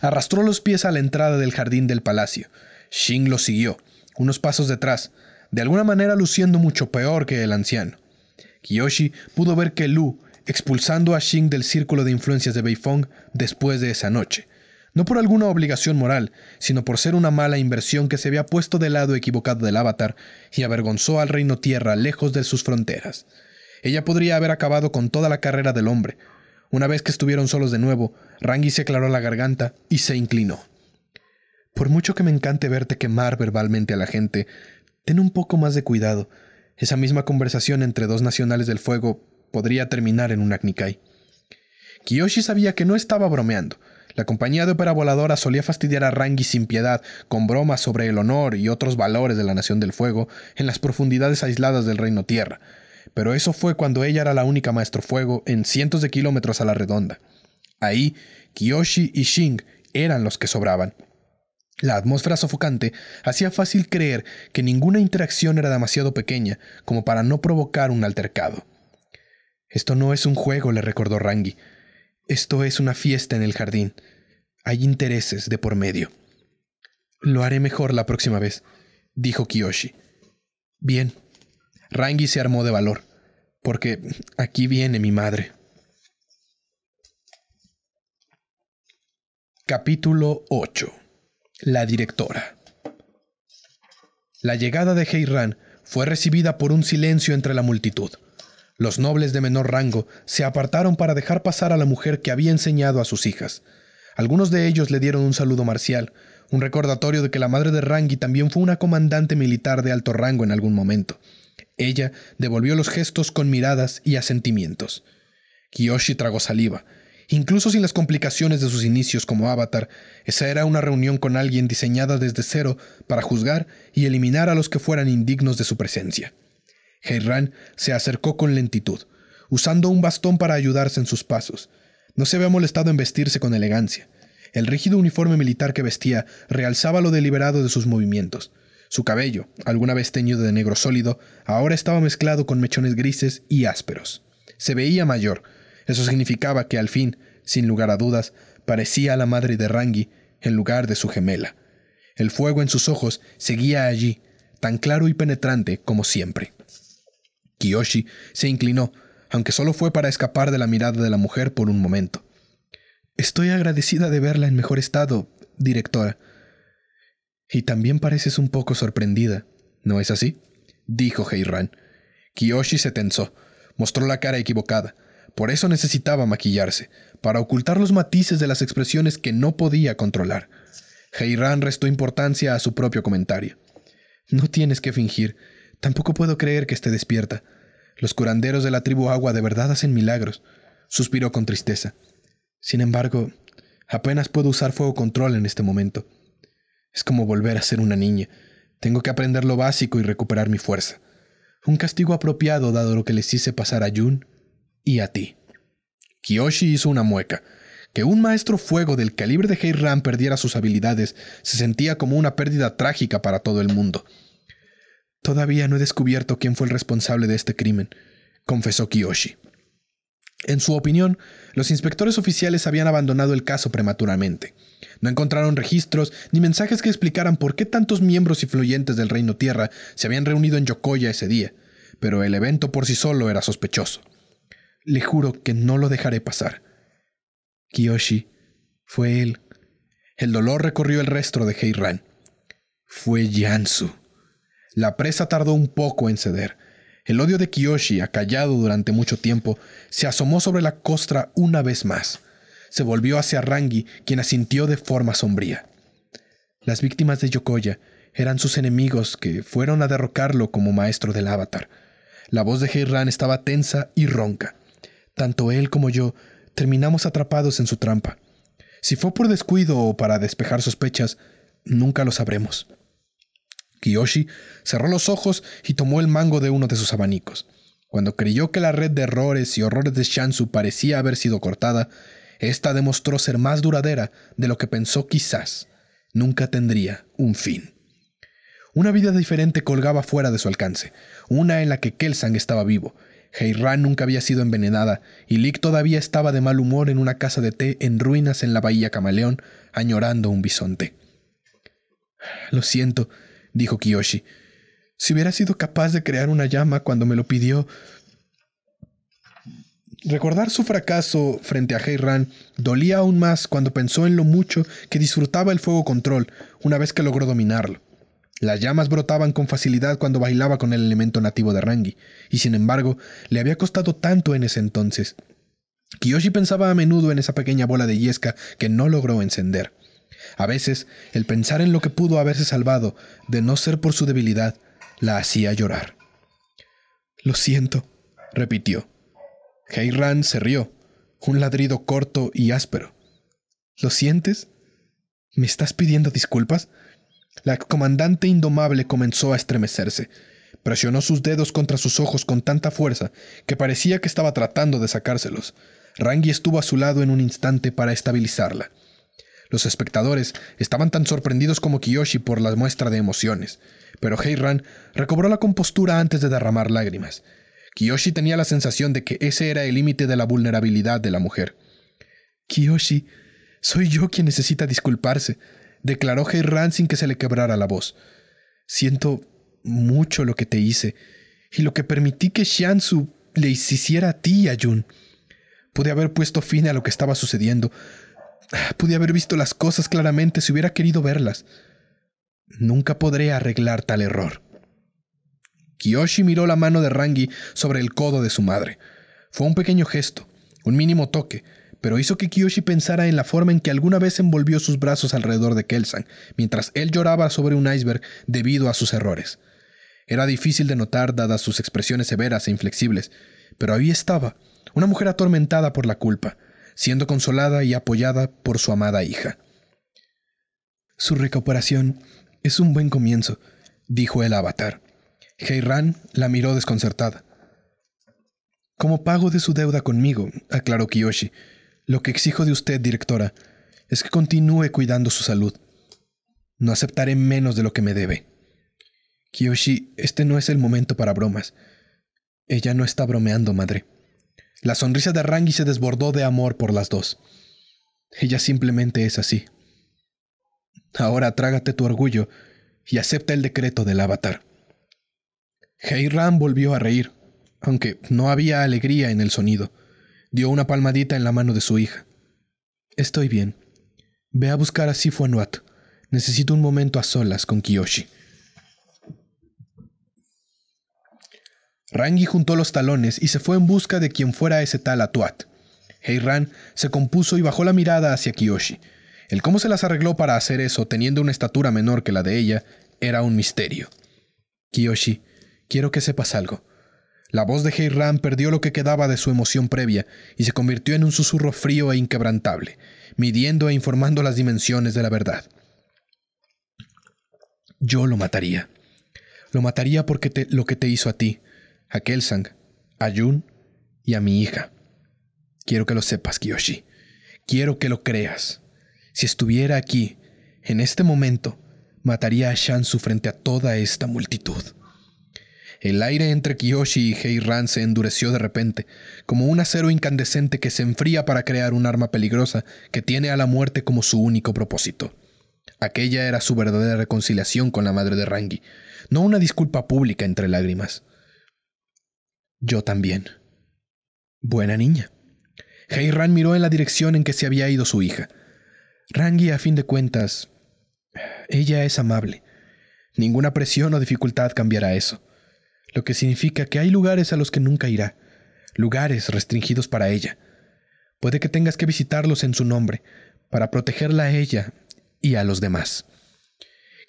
Arrastró los pies a la entrada del jardín del palacio. Shin lo siguió, unos pasos detrás, de alguna manera luciendo mucho peor que el anciano. Kiyoshi pudo ver que Lu expulsando a Xing del círculo de influencias de Beifong después de esa noche, no por alguna obligación moral, sino por ser una mala inversión que se había puesto del lado equivocado del avatar y avergonzó al reino tierra lejos de sus fronteras. Ella podría haber acabado con toda la carrera del hombre. Una vez que estuvieron solos de nuevo, Rangi se aclaró la garganta y se inclinó. Por mucho que me encante verte quemar verbalmente a la gente, ten un poco más de cuidado. Esa misma conversación entre dos nacionales del fuego podría terminar en un Aknikai. Kiyoshi sabía que no estaba bromeando. La compañía de ópera voladora solía fastidiar a Rangi sin piedad, con bromas sobre el honor y otros valores de la Nación del Fuego en las profundidades aisladas del Reino Tierra. Pero eso fue cuando ella era la única maestro fuego en cientos de kilómetros a la redonda. Ahí, Kiyoshi y Shing eran los que sobraban. La atmósfera sofocante hacía fácil creer que ninguna interacción era demasiado pequeña como para no provocar un altercado. Esto no es un juego, le recordó Rangi. Esto es una fiesta en el jardín. Hay intereses de por medio. Lo haré mejor la próxima vez, dijo Kiyoshi. Bien. Rangi se armó de valor, porque aquí viene mi madre. Capítulo 8. La directora. La llegada de Ran fue recibida por un silencio entre la multitud. Los nobles de menor rango se apartaron para dejar pasar a la mujer que había enseñado a sus hijas. Algunos de ellos le dieron un saludo marcial, un recordatorio de que la madre de Rangi también fue una comandante militar de alto rango en algún momento. Ella devolvió los gestos con miradas y asentimientos. Kiyoshi tragó saliva. Incluso sin las complicaciones de sus inicios como avatar, esa era una reunión con alguien diseñada desde cero para juzgar y eliminar a los que fueran indignos de su presencia. Heirán se acercó con lentitud, usando un bastón para ayudarse en sus pasos. No se había molestado en vestirse con elegancia. El rígido uniforme militar que vestía realzaba lo deliberado de sus movimientos. Su cabello, alguna vez teñido de negro sólido, ahora estaba mezclado con mechones grises y ásperos. Se veía mayor. Eso significaba que al fin, sin lugar a dudas, parecía a la madre de Rangi en lugar de su gemela. El fuego en sus ojos seguía allí, tan claro y penetrante como siempre. Kiyoshi se inclinó, aunque solo fue para escapar de la mirada de la mujer por un momento. Estoy agradecida de verla en mejor estado, directora. Y también pareces un poco sorprendida, ¿no es así? dijo Heiran. Kiyoshi se tensó, mostró la cara equivocada. Por eso necesitaba maquillarse, para ocultar los matices de las expresiones que no podía controlar. Heiran restó importancia a su propio comentario. No tienes que fingir, Tampoco puedo creer que esté despierta. Los curanderos de la tribu Agua de verdad hacen milagros. Suspiró con tristeza. Sin embargo, apenas puedo usar fuego control en este momento. Es como volver a ser una niña. Tengo que aprender lo básico y recuperar mi fuerza. Un castigo apropiado dado lo que les hice pasar a Jun y a ti. Kiyoshi hizo una mueca. Que un maestro fuego del calibre de Heiran perdiera sus habilidades se sentía como una pérdida trágica para todo el mundo. Todavía no he descubierto quién fue el responsable de este crimen, confesó Kiyoshi. En su opinión, los inspectores oficiales habían abandonado el caso prematuramente. No encontraron registros ni mensajes que explicaran por qué tantos miembros influyentes del Reino Tierra se habían reunido en Yokoya ese día, pero el evento por sí solo era sospechoso. Le juro que no lo dejaré pasar. Kiyoshi, fue él. El dolor recorrió el resto de Heiran. Fue Yansu. La presa tardó un poco en ceder. El odio de Kiyoshi, acallado durante mucho tiempo, se asomó sobre la costra una vez más. Se volvió hacia Rangi, quien asintió de forma sombría. Las víctimas de Yokoya eran sus enemigos que fueron a derrocarlo como maestro del avatar. La voz de Heiran estaba tensa y ronca. Tanto él como yo terminamos atrapados en su trampa. Si fue por descuido o para despejar sospechas, nunca lo sabremos. Kiyoshi cerró los ojos y tomó el mango de uno de sus abanicos. Cuando creyó que la red de errores y horrores de Shansu parecía haber sido cortada, esta demostró ser más duradera de lo que pensó quizás. Nunca tendría un fin. Una vida diferente colgaba fuera de su alcance, una en la que Kelsang estaba vivo, Heiran nunca había sido envenenada y Lick todavía estaba de mal humor en una casa de té en ruinas en la bahía Camaleón, añorando un bisonte. Lo siento, dijo Kiyoshi. Si hubiera sido capaz de crear una llama cuando me lo pidió. Recordar su fracaso frente a Ran dolía aún más cuando pensó en lo mucho que disfrutaba el fuego control una vez que logró dominarlo. Las llamas brotaban con facilidad cuando bailaba con el elemento nativo de Rangi, y sin embargo, le había costado tanto en ese entonces. Kiyoshi pensaba a menudo en esa pequeña bola de yesca que no logró encender. A veces, el pensar en lo que pudo haberse salvado, de no ser por su debilidad, la hacía llorar. Lo siento, repitió. Heiran se rió, un ladrido corto y áspero. ¿Lo sientes? ¿Me estás pidiendo disculpas? La comandante indomable comenzó a estremecerse. Presionó sus dedos contra sus ojos con tanta fuerza que parecía que estaba tratando de sacárselos. Rangi estuvo a su lado en un instante para estabilizarla. Los espectadores estaban tan sorprendidos como Kiyoshi por la muestra de emociones, pero Hei-Ran recobró la compostura antes de derramar lágrimas. Kiyoshi tenía la sensación de que ese era el límite de la vulnerabilidad de la mujer. Kiyoshi, soy yo quien necesita disculparse, declaró Hei-Ran sin que se le quebrara la voz. Siento mucho lo que te hice y lo que permití que Shansu le hiciera a ti Ayun. Pude haber puesto fin a lo que estaba sucediendo, Pude haber visto las cosas claramente si hubiera querido verlas. Nunca podré arreglar tal error. Kiyoshi miró la mano de Rangi sobre el codo de su madre. Fue un pequeño gesto, un mínimo toque, pero hizo que Kiyoshi pensara en la forma en que alguna vez envolvió sus brazos alrededor de Kelsan, mientras él lloraba sobre un iceberg debido a sus errores. Era difícil de notar dadas sus expresiones severas e inflexibles, pero ahí estaba, una mujer atormentada por la culpa, siendo consolada y apoyada por su amada hija. Su recuperación es un buen comienzo, dijo el avatar. Heiran la miró desconcertada. Como pago de su deuda conmigo, aclaró Kiyoshi, lo que exijo de usted, directora, es que continúe cuidando su salud. No aceptaré menos de lo que me debe. Kiyoshi, este no es el momento para bromas. Ella no está bromeando, madre. La sonrisa de Rangi se desbordó de amor por las dos. Ella simplemente es así. Ahora trágate tu orgullo y acepta el decreto del avatar. Heiran volvió a reír, aunque no había alegría en el sonido. Dio una palmadita en la mano de su hija. Estoy bien. Ve a buscar a Sifuanuat. Necesito un momento a solas con Kiyoshi. Rangi juntó los talones y se fue en busca de quien fuera ese tal Atuat. Heiran se compuso y bajó la mirada hacia Kiyoshi. El cómo se las arregló para hacer eso, teniendo una estatura menor que la de ella, era un misterio. Kiyoshi, quiero que sepas algo. La voz de Heiran perdió lo que quedaba de su emoción previa y se convirtió en un susurro frío e inquebrantable, midiendo e informando las dimensiones de la verdad. Yo lo mataría. Lo mataría porque lo que te hizo a ti, a Kelsang, a Jun y a mi hija. Quiero que lo sepas, Kiyoshi. Quiero que lo creas. Si estuviera aquí, en este momento, mataría a Shansu frente a toda esta multitud. El aire entre Kiyoshi y Ran se endureció de repente, como un acero incandescente que se enfría para crear un arma peligrosa que tiene a la muerte como su único propósito. Aquella era su verdadera reconciliación con la madre de Rangi, no una disculpa pública entre lágrimas. Yo también. Buena niña. Heiran miró en la dirección en que se había ido su hija. Rangi, a fin de cuentas, ella es amable. Ninguna presión o dificultad cambiará eso. Lo que significa que hay lugares a los que nunca irá, lugares restringidos para ella. Puede que tengas que visitarlos en su nombre, para protegerla a ella y a los demás.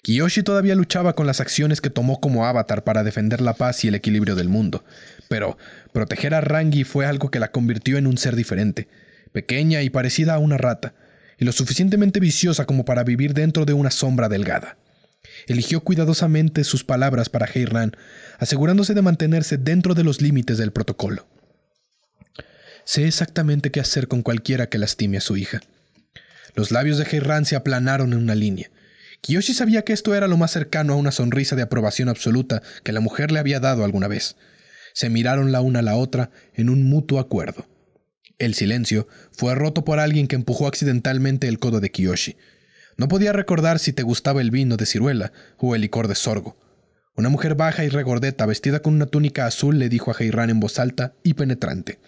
Kiyoshi todavía luchaba con las acciones que tomó como avatar para defender la paz y el equilibrio del mundo, pero proteger a Rangi fue algo que la convirtió en un ser diferente, pequeña y parecida a una rata, y lo suficientemente viciosa como para vivir dentro de una sombra delgada. Eligió cuidadosamente sus palabras para Heiran, asegurándose de mantenerse dentro de los límites del protocolo. Sé exactamente qué hacer con cualquiera que lastime a su hija. Los labios de Heiran se aplanaron en una línea. Kiyoshi sabía que esto era lo más cercano a una sonrisa de aprobación absoluta que la mujer le había dado alguna vez. Se miraron la una a la otra en un mutuo acuerdo. El silencio fue roto por alguien que empujó accidentalmente el codo de Kiyoshi. No podía recordar si te gustaba el vino de ciruela o el licor de sorgo. Una mujer baja y regordeta, vestida con una túnica azul, le dijo a Heiran en voz alta y penetrante.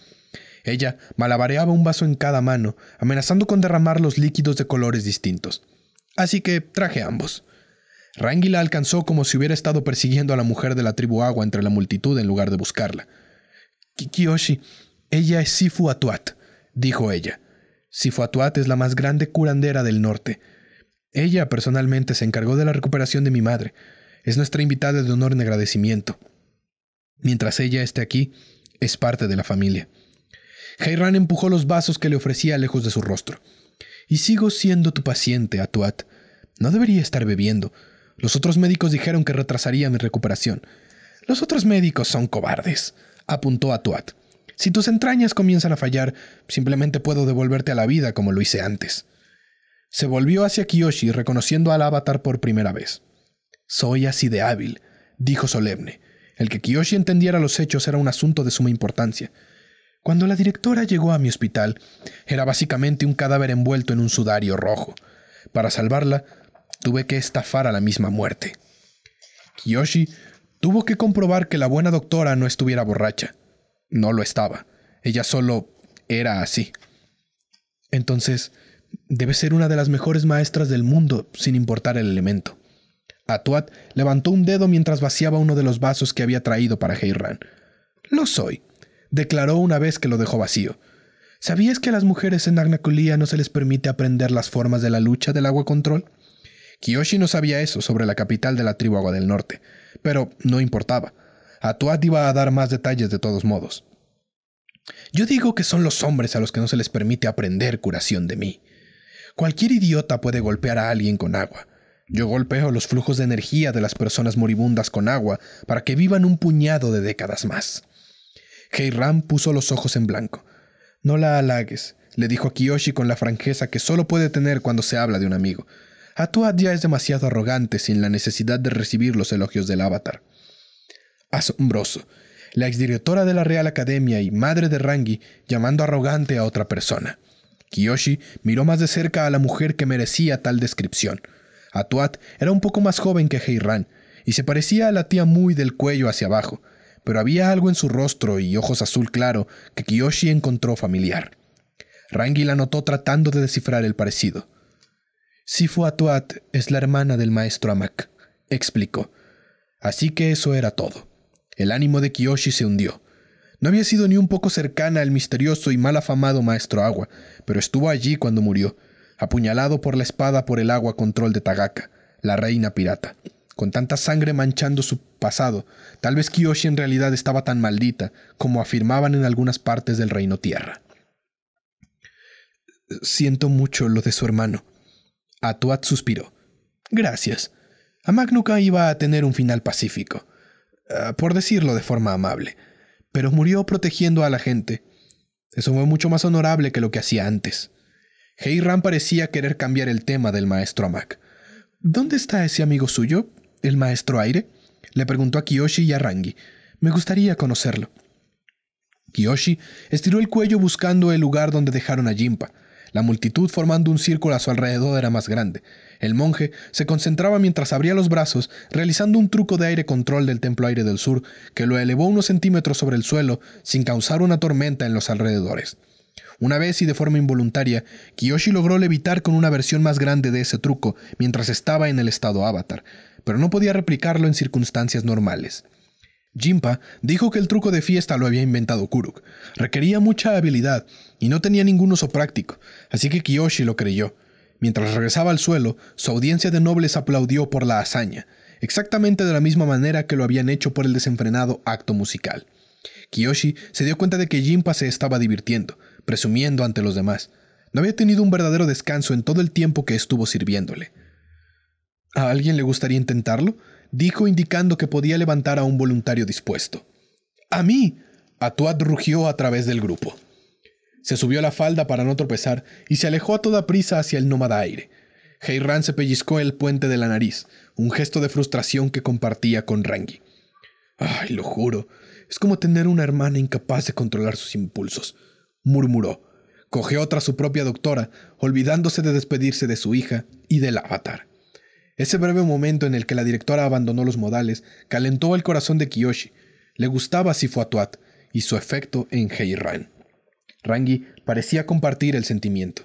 Ella malabareaba un vaso en cada mano, amenazando con derramar los líquidos de colores distintos. Así que traje ambos. Rangi la alcanzó como si hubiera estado persiguiendo a la mujer de la tribu agua entre la multitud en lugar de buscarla. Kikioshi, ella es Sifu Atuat, dijo ella. Sifu Atuat es la más grande curandera del norte. Ella personalmente se encargó de la recuperación de mi madre. Es nuestra invitada de honor en agradecimiento. Mientras ella esté aquí, es parte de la familia. Heiran empujó los vasos que le ofrecía lejos de su rostro y sigo siendo tu paciente, Atuat. No debería estar bebiendo. Los otros médicos dijeron que retrasaría mi recuperación. Los otros médicos son cobardes, apuntó Atuat. Si tus entrañas comienzan a fallar, simplemente puedo devolverte a la vida como lo hice antes. Se volvió hacia Kiyoshi reconociendo al avatar por primera vez. Soy así de hábil, dijo solemne. El que Kiyoshi entendiera los hechos era un asunto de suma importancia. Cuando la directora llegó a mi hospital, era básicamente un cadáver envuelto en un sudario rojo. Para salvarla, tuve que estafar a la misma muerte. Kiyoshi tuvo que comprobar que la buena doctora no estuviera borracha. No lo estaba. Ella solo era así. Entonces, debe ser una de las mejores maestras del mundo, sin importar el elemento. Atuat levantó un dedo mientras vaciaba uno de los vasos que había traído para Heiran. Lo soy, declaró una vez que lo dejó vacío. ¿Sabías que a las mujeres en Agnaculía no se les permite aprender las formas de la lucha del agua control? Kiyoshi no sabía eso sobre la capital de la tribu Agua del Norte, pero no importaba. Atuat iba a dar más detalles de todos modos. Yo digo que son los hombres a los que no se les permite aprender curación de mí. Cualquier idiota puede golpear a alguien con agua. Yo golpeo los flujos de energía de las personas moribundas con agua para que vivan un puñado de décadas más. Ran puso los ojos en blanco. No la halagues, le dijo a Kiyoshi con la franqueza que solo puede tener cuando se habla de un amigo. Atuat ya es demasiado arrogante sin la necesidad de recibir los elogios del avatar. Asombroso. La exdirectora de la Real Academia y madre de Rangi llamando arrogante a otra persona. Kiyoshi miró más de cerca a la mujer que merecía tal descripción. Atuat era un poco más joven que Heiran y se parecía a la tía muy del cuello hacia abajo pero había algo en su rostro y ojos azul claro que Kiyoshi encontró familiar. Rangi la notó tratando de descifrar el parecido. Sifu Atuat es la hermana del maestro Amak, explicó. Así que eso era todo. El ánimo de Kiyoshi se hundió. No había sido ni un poco cercana al misterioso y mal afamado maestro agua, pero estuvo allí cuando murió, apuñalado por la espada por el agua control de Tagaka, la reina pirata con tanta sangre manchando su pasado, tal vez Kiyoshi en realidad estaba tan maldita como afirmaban en algunas partes del reino tierra. Siento mucho lo de su hermano. Atuat suspiró. Gracias. Amagnuka iba a tener un final pacífico, ah, por decirlo de forma amable, pero murió protegiendo a la gente. Eso fue mucho más honorable que lo que hacía antes. Heiran parecía querer cambiar el tema del maestro Amak. ¿Dónde está ese amigo suyo? ¿El maestro aire? Le preguntó a Kiyoshi y a Rangi. Me gustaría conocerlo. Kiyoshi estiró el cuello buscando el lugar donde dejaron a Jimpa. La multitud formando un círculo a su alrededor era más grande. El monje se concentraba mientras abría los brazos, realizando un truco de aire control del templo aire del sur, que lo elevó unos centímetros sobre el suelo sin causar una tormenta en los alrededores. Una vez y de forma involuntaria, Kiyoshi logró levitar con una versión más grande de ese truco mientras estaba en el estado avatar pero no podía replicarlo en circunstancias normales. Jimpa dijo que el truco de fiesta lo había inventado Kuruk. Requería mucha habilidad y no tenía ningún uso práctico, así que Kiyoshi lo creyó. Mientras regresaba al suelo, su audiencia de nobles aplaudió por la hazaña, exactamente de la misma manera que lo habían hecho por el desenfrenado acto musical. Kiyoshi se dio cuenta de que Jimpa se estaba divirtiendo, presumiendo ante los demás. No había tenido un verdadero descanso en todo el tiempo que estuvo sirviéndole. ¿A alguien le gustaría intentarlo? dijo indicando que podía levantar a un voluntario dispuesto. ¡A mí! Atuat rugió a través del grupo. Se subió la falda para no tropezar y se alejó a toda prisa hacia el nómada aire. Heiran se pellizcó el puente de la nariz, un gesto de frustración que compartía con Rangi. Ay, lo juro, es como tener una hermana incapaz de controlar sus impulsos, murmuró. Cogió otra su propia doctora, olvidándose de despedirse de su hija y del avatar. Ese breve momento en el que la directora abandonó los modales calentó el corazón de Kiyoshi. Le gustaba Sifuatuat y su efecto en Heiran. Rangi parecía compartir el sentimiento.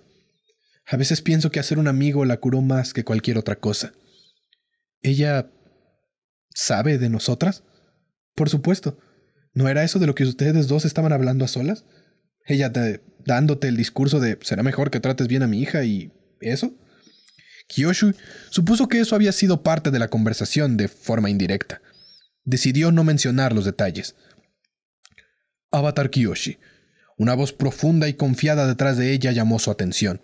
A veces pienso que hacer un amigo la curó más que cualquier otra cosa. ¿Ella sabe de nosotras? Por supuesto. ¿No era eso de lo que ustedes dos estaban hablando a solas? Ella dándote el discurso de será mejor que trates bien a mi hija y eso. Kiyoshi supuso que eso había sido parte de la conversación de forma indirecta. Decidió no mencionar los detalles. Avatar Kiyoshi. Una voz profunda y confiada detrás de ella llamó su atención.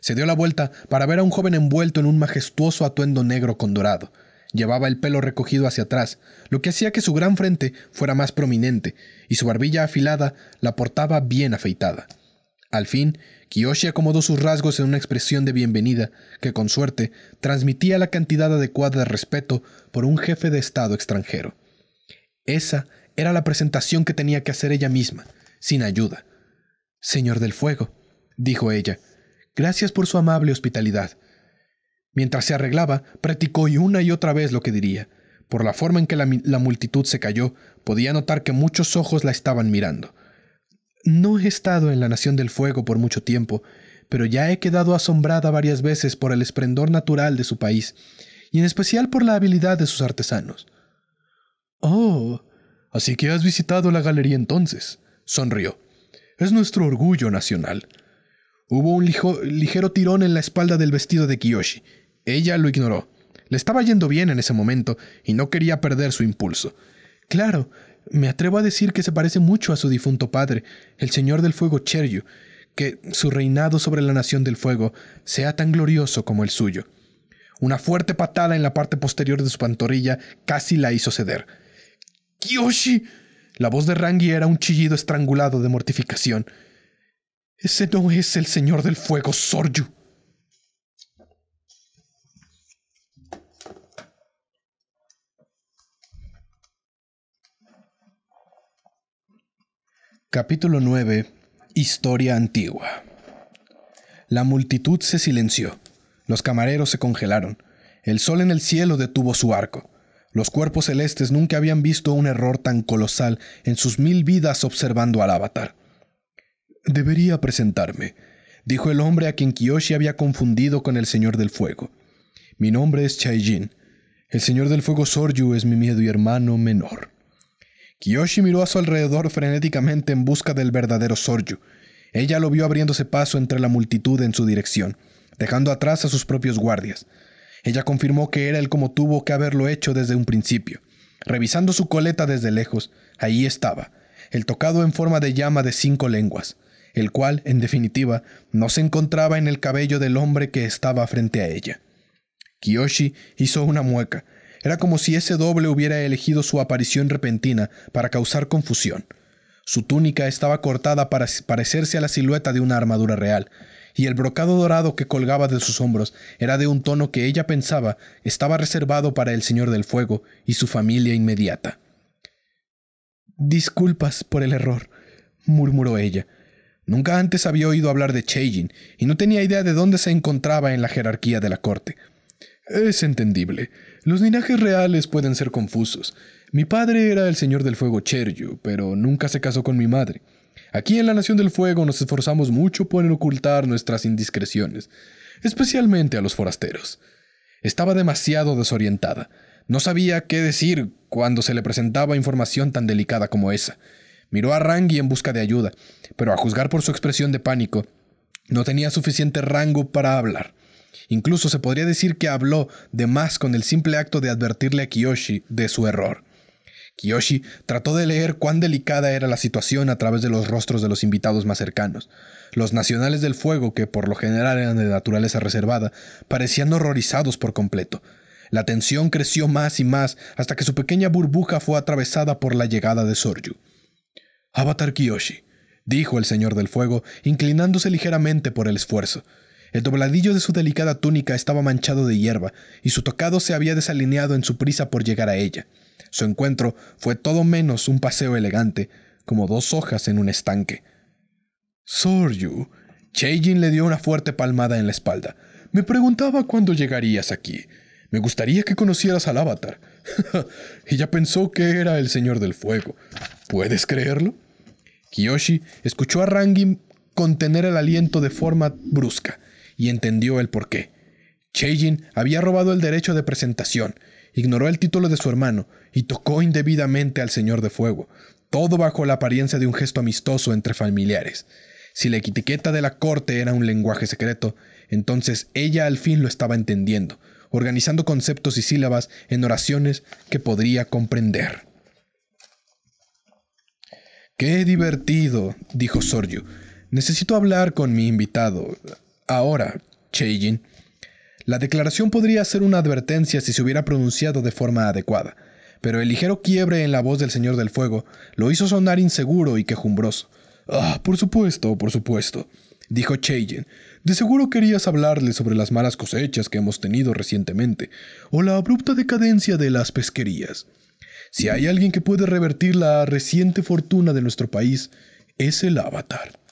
Se dio la vuelta para ver a un joven envuelto en un majestuoso atuendo negro con dorado. Llevaba el pelo recogido hacia atrás, lo que hacía que su gran frente fuera más prominente, y su barbilla afilada la portaba bien afeitada. Al fin, Kiyoshi acomodó sus rasgos en una expresión de bienvenida que, con suerte, transmitía la cantidad adecuada de respeto por un jefe de Estado extranjero. Esa era la presentación que tenía que hacer ella misma, sin ayuda. Señor del Fuego, dijo ella, gracias por su amable hospitalidad. Mientras se arreglaba, practicó y una y otra vez lo que diría. Por la forma en que la, multitud se cayó, podía notar que muchos ojos la estaban mirando. No he estado en la Nación del Fuego por mucho tiempo, pero ya he quedado asombrada varias veces por el esplendor natural de su país, y en especial por la habilidad de sus artesanos. Oh, así que has visitado la galería entonces, sonrió. Es nuestro orgullo nacional. Hubo un ligero tirón en la espalda del vestido de Kiyoshi. Ella lo ignoró. Le estaba yendo bien en ese momento y no quería perder su impulso. Claro, me atrevo a decir que se parece mucho a su difunto padre, el Señor del Fuego Cheryu, que su reinado sobre la Nación del Fuego sea tan glorioso como el suyo. Una fuerte patada en la parte posterior de su pantorrilla casi la hizo ceder. —¡Kyoshi! La voz de Rangi era un chillido estrangulado de mortificación. Ese no es el Señor del Fuego, Soryu. Capítulo 9. Historia antigua. La multitud se silenció. Los camareros se congelaron. El sol en el cielo detuvo su arco. Los cuerpos celestes nunca habían visto un error tan colosal en sus mil vidas observando al avatar. Debería presentarme, dijo el hombre a quien Kiyoshi había confundido con el Señor del Fuego. Mi nombre es Chaijin. El Señor del Fuego Soryu es mi miedo y hermano menor. Kiyoshi miró a su alrededor frenéticamente en busca del verdadero Soryu. Ella lo vio abriéndose paso entre la multitud en su dirección, dejando atrás a sus propios guardias. Ella confirmó que era él como tuvo que haberlo hecho desde un principio. Revisando su coleta desde lejos, ahí estaba, el tocado en forma de llama de cinco lenguas, el cual, en definitiva, no se encontraba en el cabello del hombre que estaba frente a ella. Kiyoshi hizo una mueca, era como si ese doble hubiera elegido su aparición repentina para causar confusión. Su túnica estaba cortada para parecerse a la silueta de una armadura real, y el brocado dorado que colgaba de sus hombros era de un tono que ella pensaba estaba reservado para el Señor del Fuego y su familia inmediata. Disculpas por el error, murmuró ella. Nunca antes había oído hablar de Cheijin y no tenía idea de dónde se encontraba en la jerarquía de la corte. Es entendible. Los linajes reales pueden ser confusos. Mi padre era el señor del fuego Cheryu, pero nunca se casó con mi madre. Aquí en la Nación del Fuego nos esforzamos mucho por ocultar nuestras indiscreciones, especialmente a los forasteros. Estaba demasiado desorientada. No sabía qué decir cuando se le presentaba información tan delicada como esa. Miró a Rangi en busca de ayuda, pero a juzgar por su expresión de pánico, no tenía suficiente rango para hablar. Incluso se podría decir que habló de más con el simple acto de advertirle a Kiyoshi de su error. Kiyoshi trató de leer cuán delicada era la situación a través de los rostros de los invitados más cercanos. Los nacionales del fuego, que por lo general eran de naturaleza reservada, parecían horrorizados por completo. La tensión creció más y más hasta que su pequeña burbuja fue atravesada por la llegada de Soryu. Avatar Kiyoshi, dijo el señor del fuego, inclinándose ligeramente por el esfuerzo. El dobladillo de su delicada túnica estaba manchado de hierba, y su tocado se había desalineado en su prisa por llegar a ella. Su encuentro fue todo menos un paseo elegante, como dos hojas en un estanque. Soryu. Cheijin le dio una fuerte palmada en la espalda. Me preguntaba cuándo llegarías aquí. Me gustaría que conocieras al avatar. Ella pensó que era el señor del fuego. ¿Puedes creerlo? Kiyoshi escuchó a Rangin contener el aliento de forma brusca y entendió el porqué. Cheijin había robado el derecho de presentación, ignoró el título de su hermano y tocó indebidamente al Señor de Fuego, todo bajo la apariencia de un gesto amistoso entre familiares. Si la etiqueta de la corte era un lenguaje secreto, entonces ella al fin lo estaba entendiendo, organizando conceptos y sílabas en oraciones que podría comprender. ¡Qué divertido! dijo Soryu. Necesito hablar con mi invitado. Ahora, Cheijin, la declaración podría ser una advertencia si se hubiera pronunciado de forma adecuada, pero el ligero quiebre en la voz del Señor del Fuego lo hizo sonar inseguro y quejumbroso. Ah, por supuesto, por supuesto, dijo Cheyen. De seguro querías hablarle sobre las malas cosechas que hemos tenido recientemente, o la abrupta decadencia de las pesquerías. Si hay alguien que puede revertir la reciente fortuna de nuestro país, es el avatar.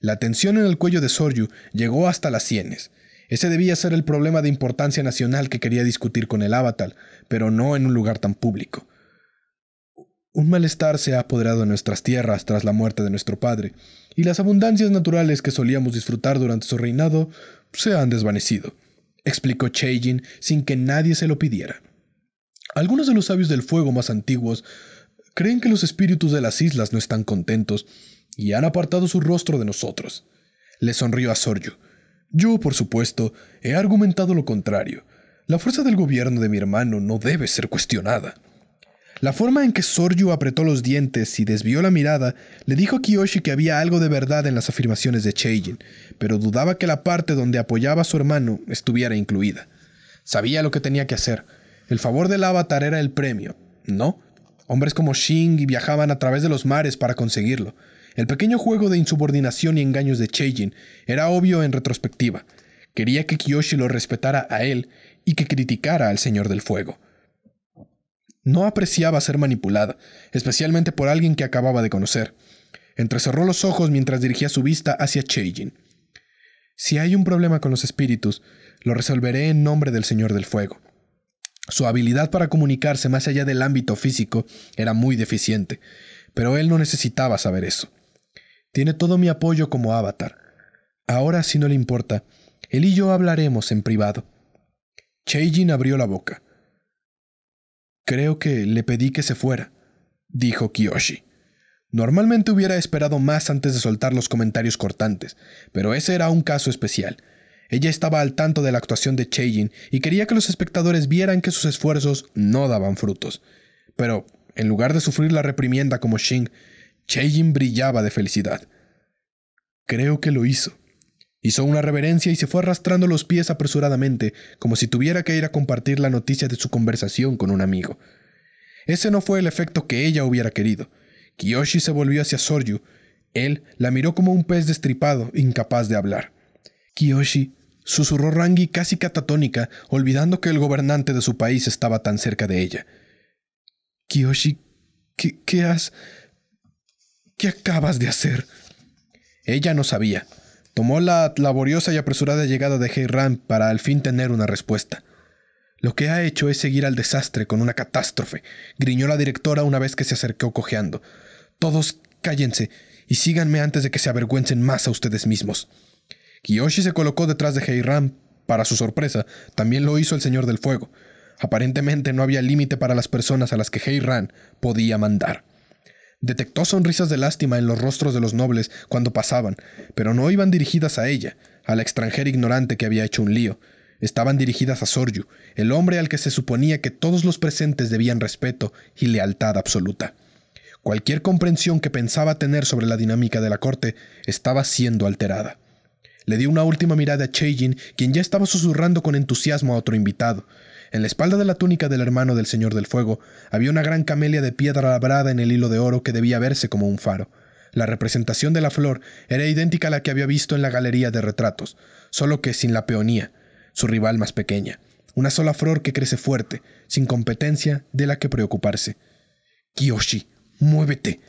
La tensión en el cuello de Soryu llegó hasta las sienes. Ese debía ser el problema de importancia nacional que quería discutir con el avatar, pero no en un lugar tan público. Un malestar se ha apoderado de nuestras tierras tras la muerte de nuestro padre, y las abundancias naturales que solíamos disfrutar durante su reinado se han desvanecido, explicó Cheijin sin que nadie se lo pidiera. Algunos de los sabios del fuego más antiguos creen que los espíritus de las islas no están contentos y han apartado su rostro de nosotros. Le sonrió a Soryu. Yo, por supuesto, he argumentado lo contrario. La fuerza del gobierno de mi hermano no debe ser cuestionada. La forma en que Soryu apretó los dientes y desvió la mirada le dijo a Kiyoshi que había algo de verdad en las afirmaciones de Cheijin, pero dudaba que la parte donde apoyaba a su hermano estuviera incluida. Sabía lo que tenía que hacer. El favor del avatar era el premio, ¿no? Hombres como Shing viajaban a través de los mares para conseguirlo. El pequeño juego de insubordinación y engaños de Cheijin era obvio en retrospectiva. Quería que Kiyoshi lo respetara a él y que criticara al Señor del Fuego. No apreciaba ser manipulada, especialmente por alguien que acababa de conocer. Entrecerró los ojos mientras dirigía su vista hacia Cheijin. Si hay un problema con los espíritus, lo resolveré en nombre del Señor del Fuego. Su habilidad para comunicarse más allá del ámbito físico era muy deficiente, pero él no necesitaba saber eso. Tiene todo mi apoyo como avatar. Ahora, si no le importa, él y yo hablaremos en privado. Cheijin abrió la boca. Creo que le pedí que se fuera, dijo Kiyoshi. Normalmente hubiera esperado más antes de soltar los comentarios cortantes, pero ese era un caso especial. Ella estaba al tanto de la actuación de Cheijin y quería que los espectadores vieran que sus esfuerzos no daban frutos. Pero, en lugar de sufrir la reprimienda como Shing, Cheyin brillaba de felicidad. Creo que lo hizo. Hizo una reverencia y se fue arrastrando los pies apresuradamente, como si tuviera que ir a compartir la noticia de su conversación con un amigo. Ese no fue el efecto que ella hubiera querido. Kiyoshi se volvió hacia Soryu. Él la miró como un pez destripado, incapaz de hablar. Kiyoshi, susurró Rangi casi catatónica, olvidando que el gobernante de su país estaba tan cerca de ella. Kiyoshi, ¿qué, qué has...? ¿Qué acabas de hacer? Ella no sabía. Tomó la laboriosa y apresurada llegada de Ran para al fin tener una respuesta. Lo que ha hecho es seguir al desastre con una catástrofe, griñó la directora una vez que se acercó cojeando. Todos cállense y síganme antes de que se avergüencen más a ustedes mismos. Kiyoshi se colocó detrás de Heiran. Para su sorpresa, también lo hizo el Señor del Fuego. Aparentemente no había límite para las personas a las que Heiran podía mandar. Detectó sonrisas de lástima en los rostros de los nobles cuando pasaban, pero no iban dirigidas a ella, a la extranjera ignorante que había hecho un lío. Estaban dirigidas a Soryu, el hombre al que se suponía que todos los presentes debían respeto y lealtad absoluta. Cualquier comprensión que pensaba tener sobre la dinámica de la corte estaba siendo alterada. Le dio una última mirada a Cheijin, quien ya estaba susurrando con entusiasmo a otro invitado. En la espalda de la túnica del hermano del Señor del Fuego había una gran camelia de piedra labrada en el hilo de oro que debía verse como un faro. La representación de la flor era idéntica a la que había visto en la galería de retratos, solo que sin la peonía, su rival más pequeña. Una sola flor que crece fuerte, sin competencia de la que preocuparse. Kiyoshi, muévete,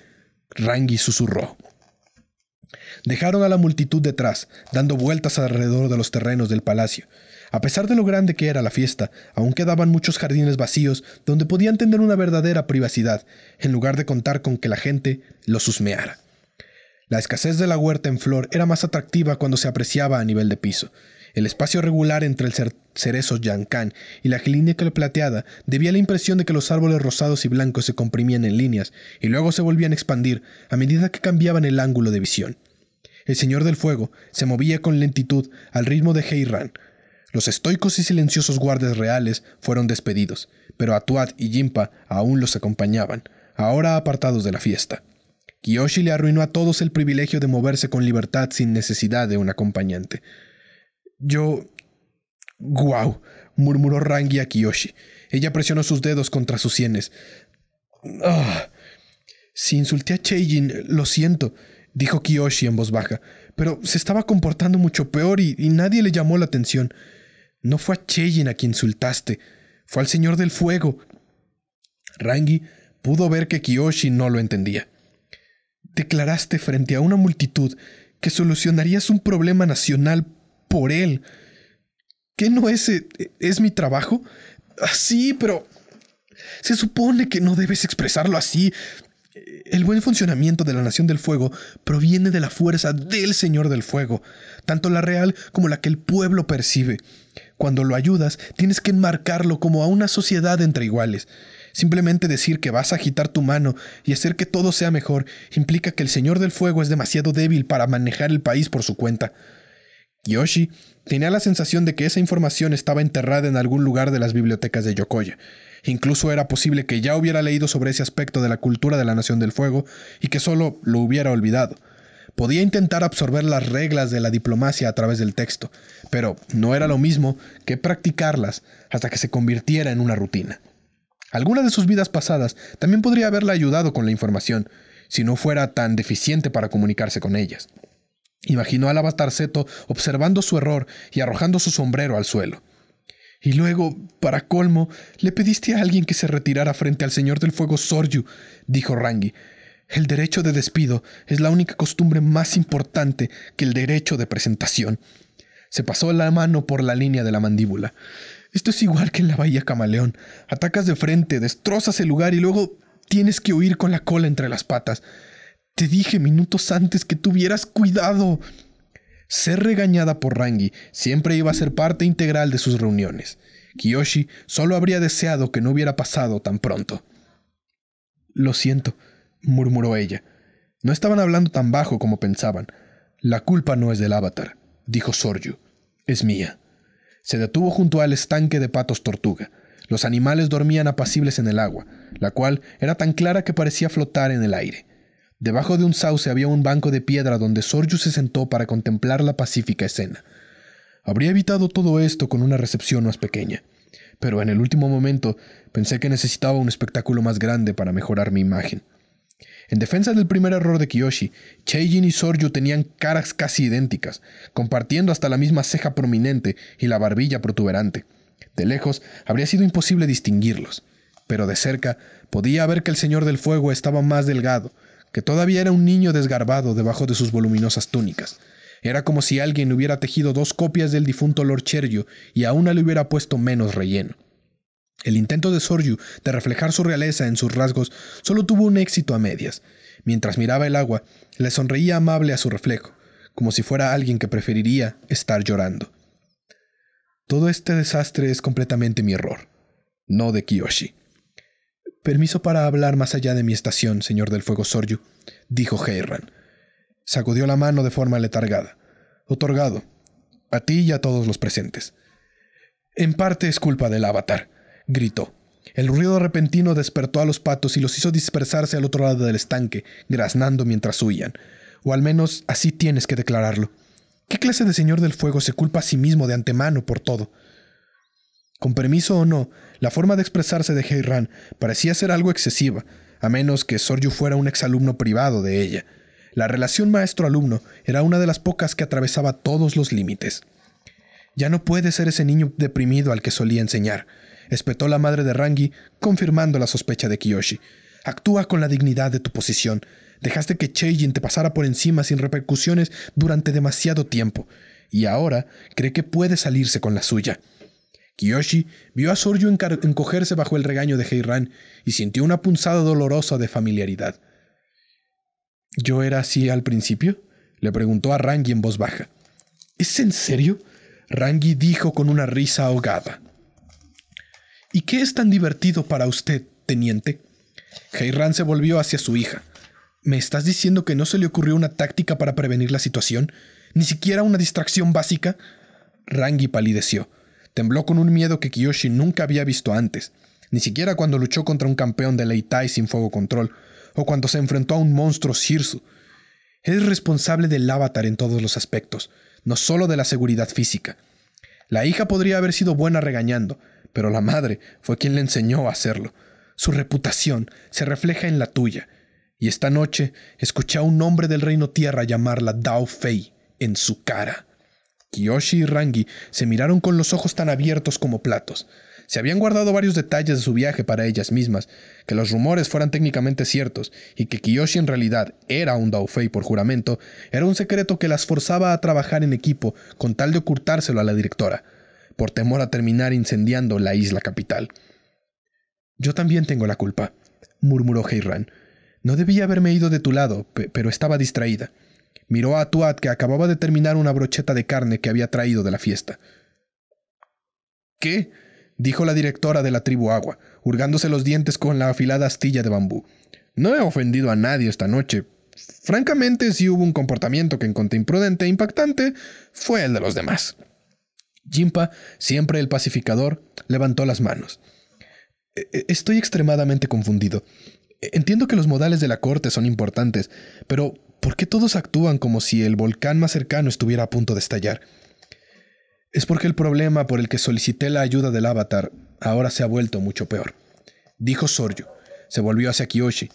Rangi susurró. Dejaron a la multitud detrás, dando vueltas alrededor de los terrenos del palacio, a pesar de lo grande que era la fiesta, aún quedaban muchos jardines vacíos donde podían tener una verdadera privacidad, en lugar de contar con que la gente los susmeara. La escasez de la huerta en flor era más atractiva cuando se apreciaba a nivel de piso. El espacio regular entre el cerezo yancán y la que plateada debía la impresión de que los árboles rosados y blancos se comprimían en líneas y luego se volvían a expandir a medida que cambiaban el ángulo de visión. El Señor del Fuego se movía con lentitud al ritmo de Heiran, los estoicos y silenciosos guardias reales fueron despedidos, pero Atuat y Jimpa aún los acompañaban, ahora apartados de la fiesta. Kiyoshi le arruinó a todos el privilegio de moverse con libertad sin necesidad de un acompañante. Yo... ¡Guau! murmuró Rangi a Kiyoshi. Ella presionó sus dedos contra sus sienes. ¡Ah! Si insulté a Cheijin, lo siento, dijo Kiyoshi en voz baja, pero se estaba comportando mucho peor y nadie le llamó la atención. No fue a Cheyenne a quien insultaste, fue al Señor del Fuego. Rangi pudo ver que Kiyoshi no lo entendía. Declaraste frente a una multitud que solucionarías un problema nacional por él. ¿Qué no es, eh, es mi trabajo? Ah, sí, pero se supone que no debes expresarlo así. El buen funcionamiento de la Nación del Fuego proviene de la fuerza del Señor del Fuego, tanto la real como la que el pueblo percibe. Cuando lo ayudas, tienes que enmarcarlo como a una sociedad entre iguales. Simplemente decir que vas a agitar tu mano y hacer que todo sea mejor implica que el Señor del Fuego es demasiado débil para manejar el país por su cuenta. Yoshi tenía la sensación de que esa información estaba enterrada en algún lugar de las bibliotecas de Yokoya. Incluso era posible que ya hubiera leído sobre ese aspecto de la cultura de la Nación del Fuego y que solo lo hubiera olvidado. Podía intentar absorber las reglas de la diplomacia a través del texto, pero no era lo mismo que practicarlas hasta que se convirtiera en una rutina. Alguna de sus vidas pasadas también podría haberle ayudado con la información, si no fuera tan deficiente para comunicarse con ellas. Imaginó al avatar observando su error y arrojando su sombrero al suelo. Y luego, para colmo, le pediste a alguien que se retirara frente al Señor del Fuego Soryu, dijo Rangi. El derecho de despido es la única costumbre más importante que el derecho de presentación. Se pasó la mano por la línea de la mandíbula. Esto es igual que en la Bahía Camaleón. Atacas de frente, destrozas el lugar y luego tienes que huir con la cola entre las patas. Te dije minutos antes que tuvieras cuidado. Ser regañada por Rangi siempre iba a ser parte integral de sus reuniones. Kiyoshi solo habría deseado que no hubiera pasado tan pronto. Lo siento, murmuró ella. No estaban hablando tan bajo como pensaban. La culpa no es del avatar, dijo Soryu. Es mía. Se detuvo junto al estanque de patos tortuga. Los animales dormían apacibles en el agua, la cual era tan clara que parecía flotar en el aire. Debajo de un sauce había un banco de piedra donde Soryu se sentó para contemplar la pacífica escena. Habría evitado todo esto con una recepción más pequeña, pero en el último momento pensé que necesitaba un espectáculo más grande para mejorar mi imagen. En defensa del primer error de Kiyoshi, Cheijin y Soryu tenían caras casi idénticas, compartiendo hasta la misma ceja prominente y la barbilla protuberante. De lejos, habría sido imposible distinguirlos, pero de cerca podía ver que el Señor del Fuego estaba más delgado, que todavía era un niño desgarbado debajo de sus voluminosas túnicas. Era como si alguien hubiera tejido dos copias del difunto Lord Cheryu y a una le hubiera puesto menos relleno. El intento de Soryu de reflejar su realeza en sus rasgos solo tuvo un éxito a medias. Mientras miraba el agua, le sonreía amable a su reflejo, como si fuera alguien que preferiría estar llorando. Todo este desastre es completamente mi error, no de Kiyoshi. Permiso para hablar más allá de mi estación, señor del fuego Soryu, dijo Heirran. Sacudió la mano de forma letargada. Otorgado. A ti y a todos los presentes. En parte es culpa del avatar, gritó. El ruido repentino despertó a los patos y los hizo dispersarse al otro lado del estanque, graznando mientras huían. O al menos así tienes que declararlo. ¿Qué clase de señor del fuego se culpa a sí mismo de antemano por todo? Con permiso o no, la forma de expresarse de Hey-Ran parecía ser algo excesiva, a menos que Soryu fuera un exalumno privado de ella. La relación maestro-alumno era una de las pocas que atravesaba todos los límites. Ya no puede ser ese niño deprimido al que solía enseñar, espetó la madre de Rangi, confirmando la sospecha de Kiyoshi. Actúa con la dignidad de tu posición. Dejaste que Cheijin te pasara por encima sin repercusiones durante demasiado tiempo, y ahora cree que puede salirse con la suya. Kiyoshi vio a Soryu encogerse bajo el regaño de Heiran y sintió una punzada dolorosa de familiaridad. ¿Yo era así al principio? le preguntó a Rangi en voz baja. ¿Es en serio? Rangi dijo con una risa ahogada. ¿Y qué es tan divertido para usted, teniente? Heiran se volvió hacia su hija. ¿Me estás diciendo que no se le ocurrió una táctica para prevenir la situación? ¿Ni siquiera una distracción básica? Rangi palideció. Tembló con un miedo que Kiyoshi nunca había visto antes, ni siquiera cuando luchó contra un campeón de Leitai sin fuego control, o cuando se enfrentó a un monstruo Shirsu. Es responsable del avatar en todos los aspectos, no solo de la seguridad física. La hija podría haber sido buena regañando, pero la madre fue quien le enseñó a hacerlo. Su reputación se refleja en la tuya. Y esta noche escuché a un hombre del reino tierra llamarla Dao Fei en su cara. Kiyoshi y Rangi se miraron con los ojos tan abiertos como platos. Se habían guardado varios detalles de su viaje para ellas mismas, que los rumores fueran técnicamente ciertos y que Kiyoshi en realidad era un Daofei por juramento, era un secreto que las forzaba a trabajar en equipo con tal de ocultárselo a la directora, por temor a terminar incendiando la isla capital. Yo también tengo la culpa, murmuró Heiran. No debía haberme ido de tu lado, pero estaba distraída. Miró a Tuat que acababa de terminar una brocheta de carne que había traído de la fiesta. ¿Qué? dijo la directora de la tribu Agua, hurgándose los dientes con la afilada astilla de bambú. No he ofendido a nadie esta noche. Francamente, si hubo un comportamiento que encontré imprudente e impactante, fue el de los demás. Jimpa, siempre el pacificador, levantó las manos. E, e, estoy extremadamente confundido. E, entiendo que los modales de la corte son importantes, pero ¿Por qué todos actúan como si el volcán más cercano estuviera a punto de estallar? Es porque el problema por el que solicité la ayuda del avatar ahora se ha vuelto mucho peor. Dijo Soryo. Se volvió hacia Kiyoshi.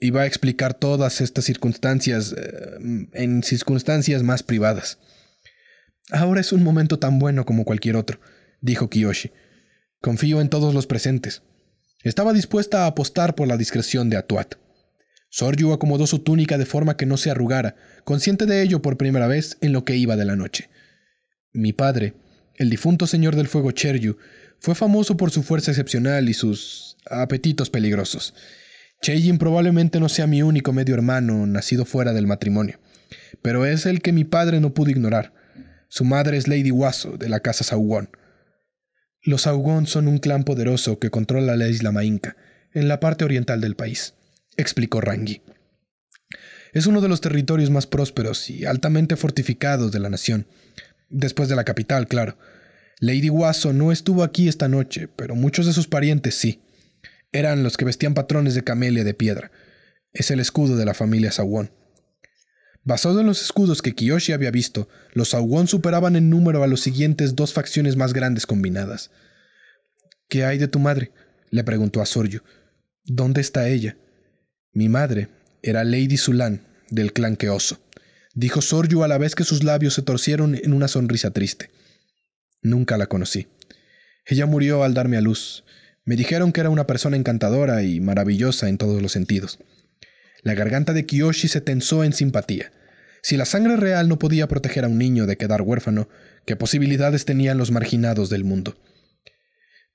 Iba a explicar todas estas circunstancias eh, en circunstancias más privadas. Ahora es un momento tan bueno como cualquier otro, dijo Kiyoshi. Confío en todos los presentes. Estaba dispuesta a apostar por la discreción de Atuat. Soryu acomodó su túnica de forma que no se arrugara, consciente de ello por primera vez en lo que iba de la noche. Mi padre, el difunto señor del fuego Cheryu, fue famoso por su fuerza excepcional y sus apetitos peligrosos. Cheyin probablemente no sea mi único medio hermano nacido fuera del matrimonio, pero es el que mi padre no pudo ignorar. Su madre es Lady Waso, de la casa Saugon. Los Saugon son un clan poderoso que controla la isla Mainca, en la parte oriental del país explicó Rangi. Es uno de los territorios más prósperos y altamente fortificados de la nación, después de la capital, claro. Lady Wasso no estuvo aquí esta noche, pero muchos de sus parientes sí. Eran los que vestían patrones de camelia de piedra. Es el escudo de la familia Sawon. Basado en los escudos que Kiyoshi había visto, los Sawon superaban en número a los siguientes dos facciones más grandes combinadas. ¿Qué hay de tu madre? le preguntó a Soryu. ¿Dónde está ella? Mi madre era Lady Sulan, del clan Keoso, dijo Soryu a la vez que sus labios se torcieron en una sonrisa triste. Nunca la conocí. Ella murió al darme a luz. Me dijeron que era una persona encantadora y maravillosa en todos los sentidos. La garganta de Kiyoshi se tensó en simpatía. Si la sangre real no podía proteger a un niño de quedar huérfano, ¿qué posibilidades tenían los marginados del mundo?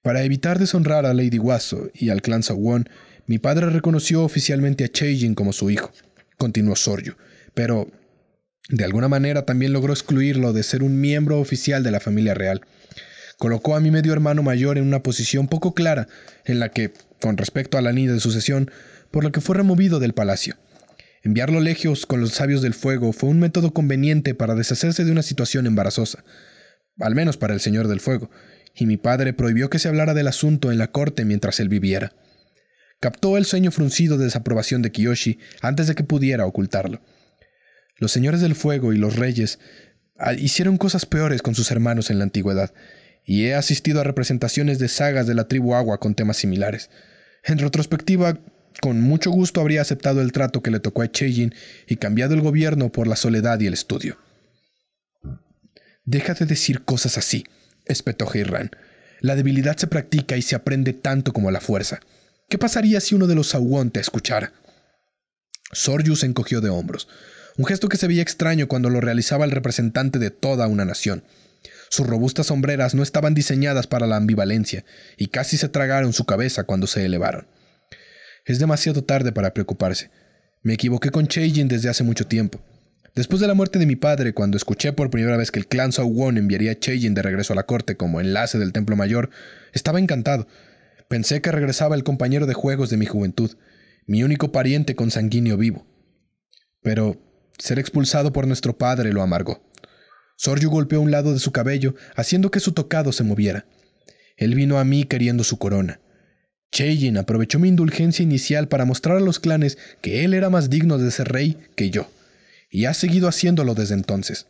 Para evitar deshonrar a Lady Waso y al clan Sawon, mi padre reconoció oficialmente a Cheijin como su hijo, continuó Soryu, pero de alguna manera también logró excluirlo de ser un miembro oficial de la familia real. Colocó a mi medio hermano mayor en una posición poco clara en la que, con respecto a la línea de sucesión, por la que fue removido del palacio. Enviarlo lejos con los sabios del fuego fue un método conveniente para deshacerse de una situación embarazosa, al menos para el señor del fuego, y mi padre prohibió que se hablara del asunto en la corte mientras él viviera. Captó el sueño fruncido de desaprobación de Kiyoshi antes de que pudiera ocultarlo. Los señores del fuego y los reyes ah, hicieron cosas peores con sus hermanos en la antigüedad, y he asistido a representaciones de sagas de la tribu Agua con temas similares. En retrospectiva, con mucho gusto habría aceptado el trato que le tocó a Cheyin y cambiado el gobierno por la soledad y el estudio. Deja de decir cosas así, espetó Heiran. La debilidad se practica y se aprende tanto como la fuerza. ¿Qué pasaría si uno de los Saugon te escuchara? Soryu se encogió de hombros, un gesto que se veía extraño cuando lo realizaba el representante de toda una nación. Sus robustas sombreras no estaban diseñadas para la ambivalencia, y casi se tragaron su cabeza cuando se elevaron. Es demasiado tarde para preocuparse. Me equivoqué con Cheijin desde hace mucho tiempo. Después de la muerte de mi padre, cuando escuché por primera vez que el clan Sauwon enviaría a Cheijin de regreso a la corte como enlace del Templo Mayor, estaba encantado, Pensé que regresaba el compañero de juegos de mi juventud, mi único pariente consanguíneo vivo. Pero ser expulsado por nuestro padre lo amargó. Soryu golpeó un lado de su cabello, haciendo que su tocado se moviera. Él vino a mí queriendo su corona. Cheyin aprovechó mi indulgencia inicial para mostrar a los clanes que él era más digno de ser rey que yo, y ha seguido haciéndolo desde entonces.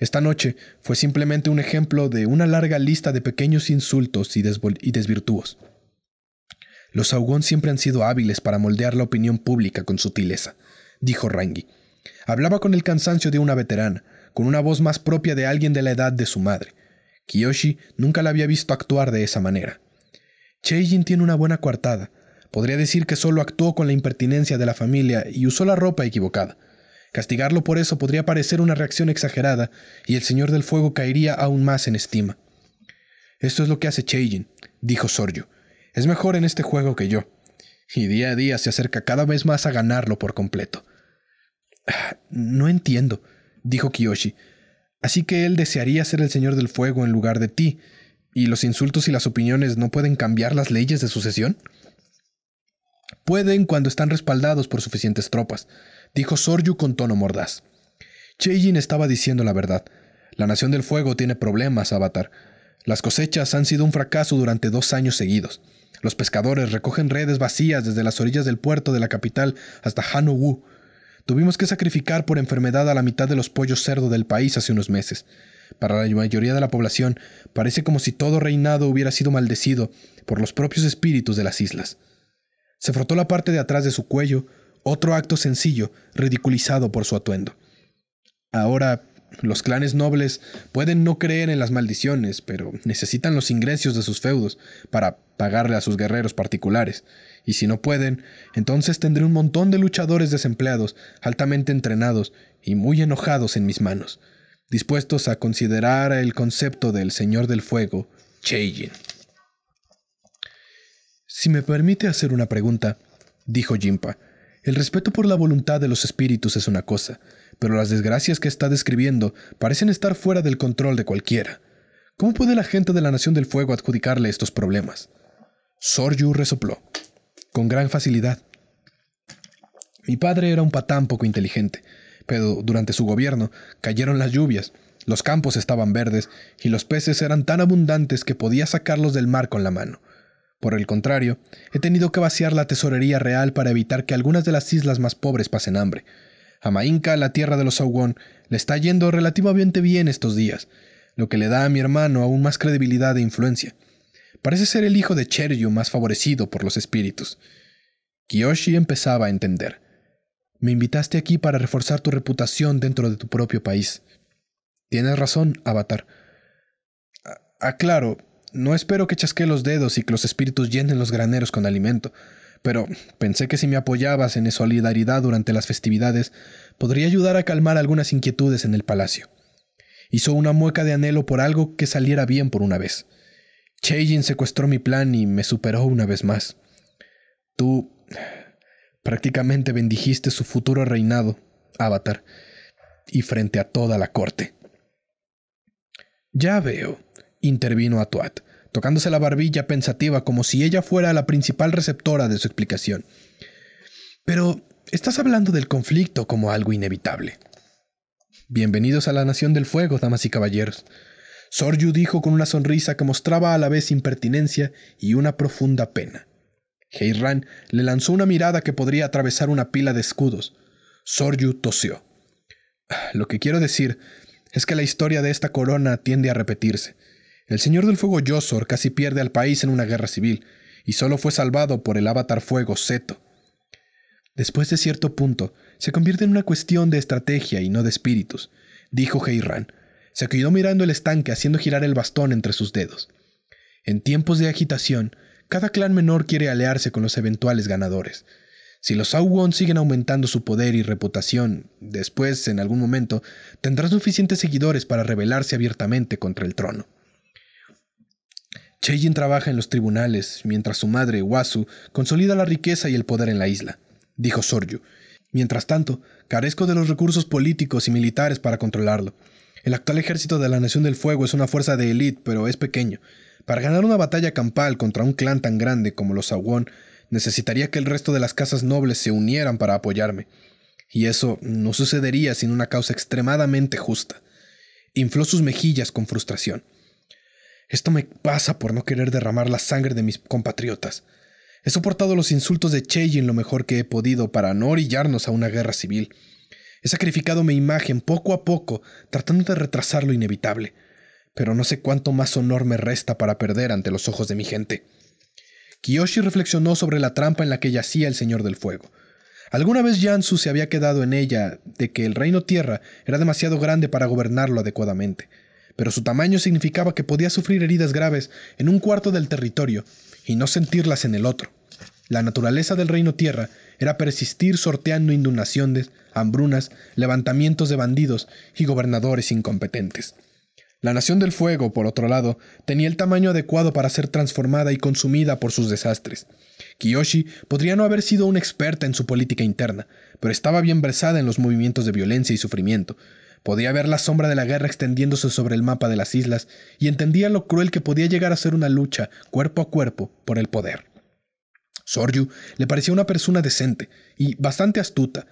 Esta noche fue simplemente un ejemplo de una larga lista de pequeños insultos y, desvirtuos. Los Augón siempre han sido hábiles para moldear la opinión pública con sutileza, dijo Rangi. Hablaba con el cansancio de una veterana, con una voz más propia de alguien de la edad de su madre. Kiyoshi nunca la había visto actuar de esa manera. Cheijin tiene una buena coartada. Podría decir que solo actuó con la impertinencia de la familia y usó la ropa equivocada. Castigarlo por eso podría parecer una reacción exagerada y el Señor del Fuego caería aún más en estima. Esto es lo que hace Cheijin, dijo Soryo. Es mejor en este juego que yo, y día a día se acerca cada vez más a ganarlo por completo. Ah, no entiendo, dijo Kiyoshi. Así que él desearía ser el Señor del Fuego en lugar de ti, y los insultos y las opiniones no pueden cambiar las leyes de sucesión. Pueden cuando están respaldados por suficientes tropas, dijo Soryu con tono mordaz. Cheijin estaba diciendo la verdad. La Nación del Fuego tiene problemas, Avatar. Las cosechas han sido un fracaso durante dos años seguidos. Los pescadores recogen redes vacías desde las orillas del puerto de la capital hasta Hanowu. Tuvimos que sacrificar por enfermedad a la mitad de los pollos cerdo del país hace unos meses. Para la mayoría de la población, parece como si todo reinado hubiera sido maldecido por los propios espíritus de las islas. Se frotó la parte de atrás de su cuello, otro acto sencillo, ridiculizado por su atuendo. Ahora los clanes nobles pueden no creer en las maldiciones, pero necesitan los ingresos de sus feudos para pagarle a sus guerreros particulares. Y si no pueden, entonces tendré un montón de luchadores desempleados, altamente entrenados y muy enojados en mis manos, dispuestos a considerar el concepto del Señor del Fuego, Cheyin. Si me permite hacer una pregunta, dijo Jimpa, el respeto por la voluntad de los espíritus es una cosa, pero las desgracias que está describiendo parecen estar fuera del control de cualquiera. ¿Cómo puede la gente de la Nación del Fuego adjudicarle estos problemas? Soryu resopló, con gran facilidad. Mi padre era un patán poco inteligente, pero durante su gobierno cayeron las lluvias, los campos estaban verdes y los peces eran tan abundantes que podía sacarlos del mar con la mano. Por el contrario, he tenido que vaciar la tesorería real para evitar que algunas de las islas más pobres pasen hambre. A la tierra de los Saugon, le está yendo relativamente bien estos días, lo que le da a mi hermano aún más credibilidad e influencia. Parece ser el hijo de Cheryu más favorecido por los espíritus. Kiyoshi empezaba a entender. Me invitaste aquí para reforzar tu reputación dentro de tu propio país. Tienes razón, Avatar. aclaro, no espero que chasque los dedos y que los espíritus llenen los graneros con alimento pero pensé que si me apoyabas en solidaridad durante las festividades, podría ayudar a calmar algunas inquietudes en el palacio. Hizo una mueca de anhelo por algo que saliera bien por una vez. Cheijin secuestró mi plan y me superó una vez más. Tú prácticamente bendijiste su futuro reinado, Avatar, y frente a toda la corte. Ya veo, intervino Atuat tocándose la barbilla pensativa como si ella fuera la principal receptora de su explicación. Pero estás hablando del conflicto como algo inevitable. Bienvenidos a la Nación del Fuego, damas y caballeros. Soryu dijo con una sonrisa que mostraba a la vez impertinencia y una profunda pena. Heiran le lanzó una mirada que podría atravesar una pila de escudos. Soryu tosió. Ah, lo que quiero decir es que la historia de esta corona tiende a repetirse. El Señor del Fuego Yosor casi pierde al país en una guerra civil, y solo fue salvado por el avatar Fuego Seto. Después de cierto punto, se convierte en una cuestión de estrategia y no de espíritus, dijo Ran. Se acudió mirando el estanque haciendo girar el bastón entre sus dedos. En tiempos de agitación, cada clan menor quiere alearse con los eventuales ganadores. Si los Awon siguen aumentando su poder y reputación, después, en algún momento, tendrás suficientes seguidores para rebelarse abiertamente contra el trono. Jin trabaja en los tribunales, mientras su madre, Wasu, consolida la riqueza y el poder en la isla, dijo Soryu. Mientras tanto, carezco de los recursos políticos y militares para controlarlo. El actual ejército de la Nación del Fuego es una fuerza de élite, pero es pequeño. Para ganar una batalla campal contra un clan tan grande como los Awon, necesitaría que el resto de las casas nobles se unieran para apoyarme. Y eso no sucedería sin una causa extremadamente justa. Infló sus mejillas con frustración. Esto me pasa por no querer derramar la sangre de mis compatriotas. He soportado los insultos de Cheyenne lo mejor que he podido para no orillarnos a una guerra civil. He sacrificado mi imagen poco a poco, tratando de retrasar lo inevitable. Pero no sé cuánto más honor me resta para perder ante los ojos de mi gente. Kiyoshi reflexionó sobre la trampa en la que yacía el Señor del Fuego. Alguna vez Yansu se había quedado en ella de que el reino tierra era demasiado grande para gobernarlo adecuadamente pero su tamaño significaba que podía sufrir heridas graves en un cuarto del territorio y no sentirlas en el otro. La naturaleza del reino tierra era persistir sorteando inundaciones, hambrunas, levantamientos de bandidos y gobernadores incompetentes. La Nación del Fuego, por otro lado, tenía el tamaño adecuado para ser transformada y consumida por sus desastres. Kiyoshi podría no haber sido una experta en su política interna, pero estaba bien versada en los movimientos de violencia y sufrimiento, Podía ver la sombra de la guerra extendiéndose sobre el mapa de las islas y entendía lo cruel que podía llegar a ser una lucha cuerpo a cuerpo por el poder. Soryu le parecía una persona decente y bastante astuta,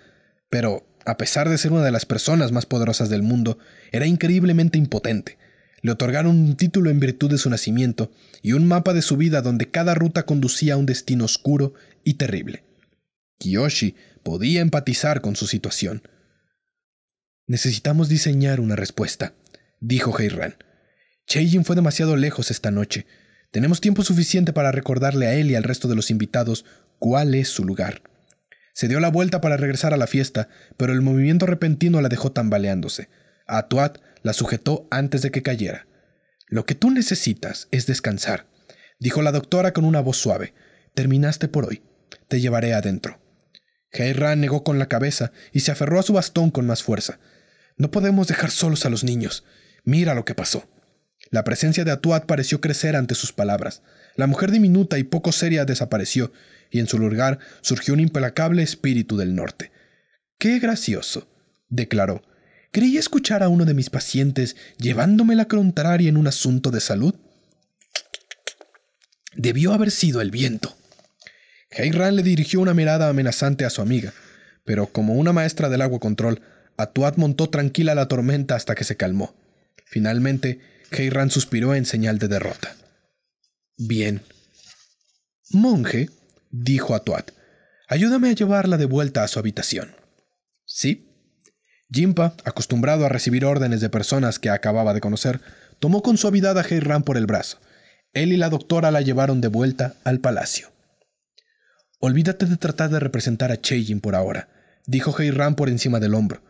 pero a pesar de ser una de las personas más poderosas del mundo, era increíblemente impotente. Le otorgaron un título en virtud de su nacimiento y un mapa de su vida donde cada ruta conducía a un destino oscuro y terrible. Kiyoshi podía empatizar con su situación. Necesitamos diseñar una respuesta, dijo Heiran. Cheijin fue demasiado lejos esta noche. Tenemos tiempo suficiente para recordarle a él y al resto de los invitados cuál es su lugar. Se dio la vuelta para regresar a la fiesta, pero el movimiento repentino la dejó tambaleándose. Atuat la sujetó antes de que cayera. Lo que tú necesitas es descansar, dijo la doctora con una voz suave. Terminaste por hoy. Te llevaré adentro. Heiran negó con la cabeza y se aferró a su bastón con más fuerza. No podemos dejar solos a los niños. Mira lo que pasó. La presencia de Atuat pareció crecer ante sus palabras. La mujer diminuta y poco seria desapareció, y en su lugar surgió un implacable espíritu del norte. ¡Qué gracioso! declaró. Creí escuchar a uno de mis pacientes llevándome la contraria en un asunto de salud. Debió haber sido el viento. Heiran le dirigió una mirada amenazante a su amiga, pero como una maestra del agua control, Atuat montó tranquila la tormenta hasta que se calmó. Finalmente, Heiran suspiró en señal de derrota. Bien. Monje, dijo Atuat, ayúdame a llevarla de vuelta a su habitación. Sí. Jimpa, acostumbrado a recibir órdenes de personas que acababa de conocer, tomó con suavidad a Heiran por el brazo. Él y la doctora la llevaron de vuelta al palacio. Olvídate de tratar de representar a Cheyin por ahora, dijo Heiran por encima del hombro.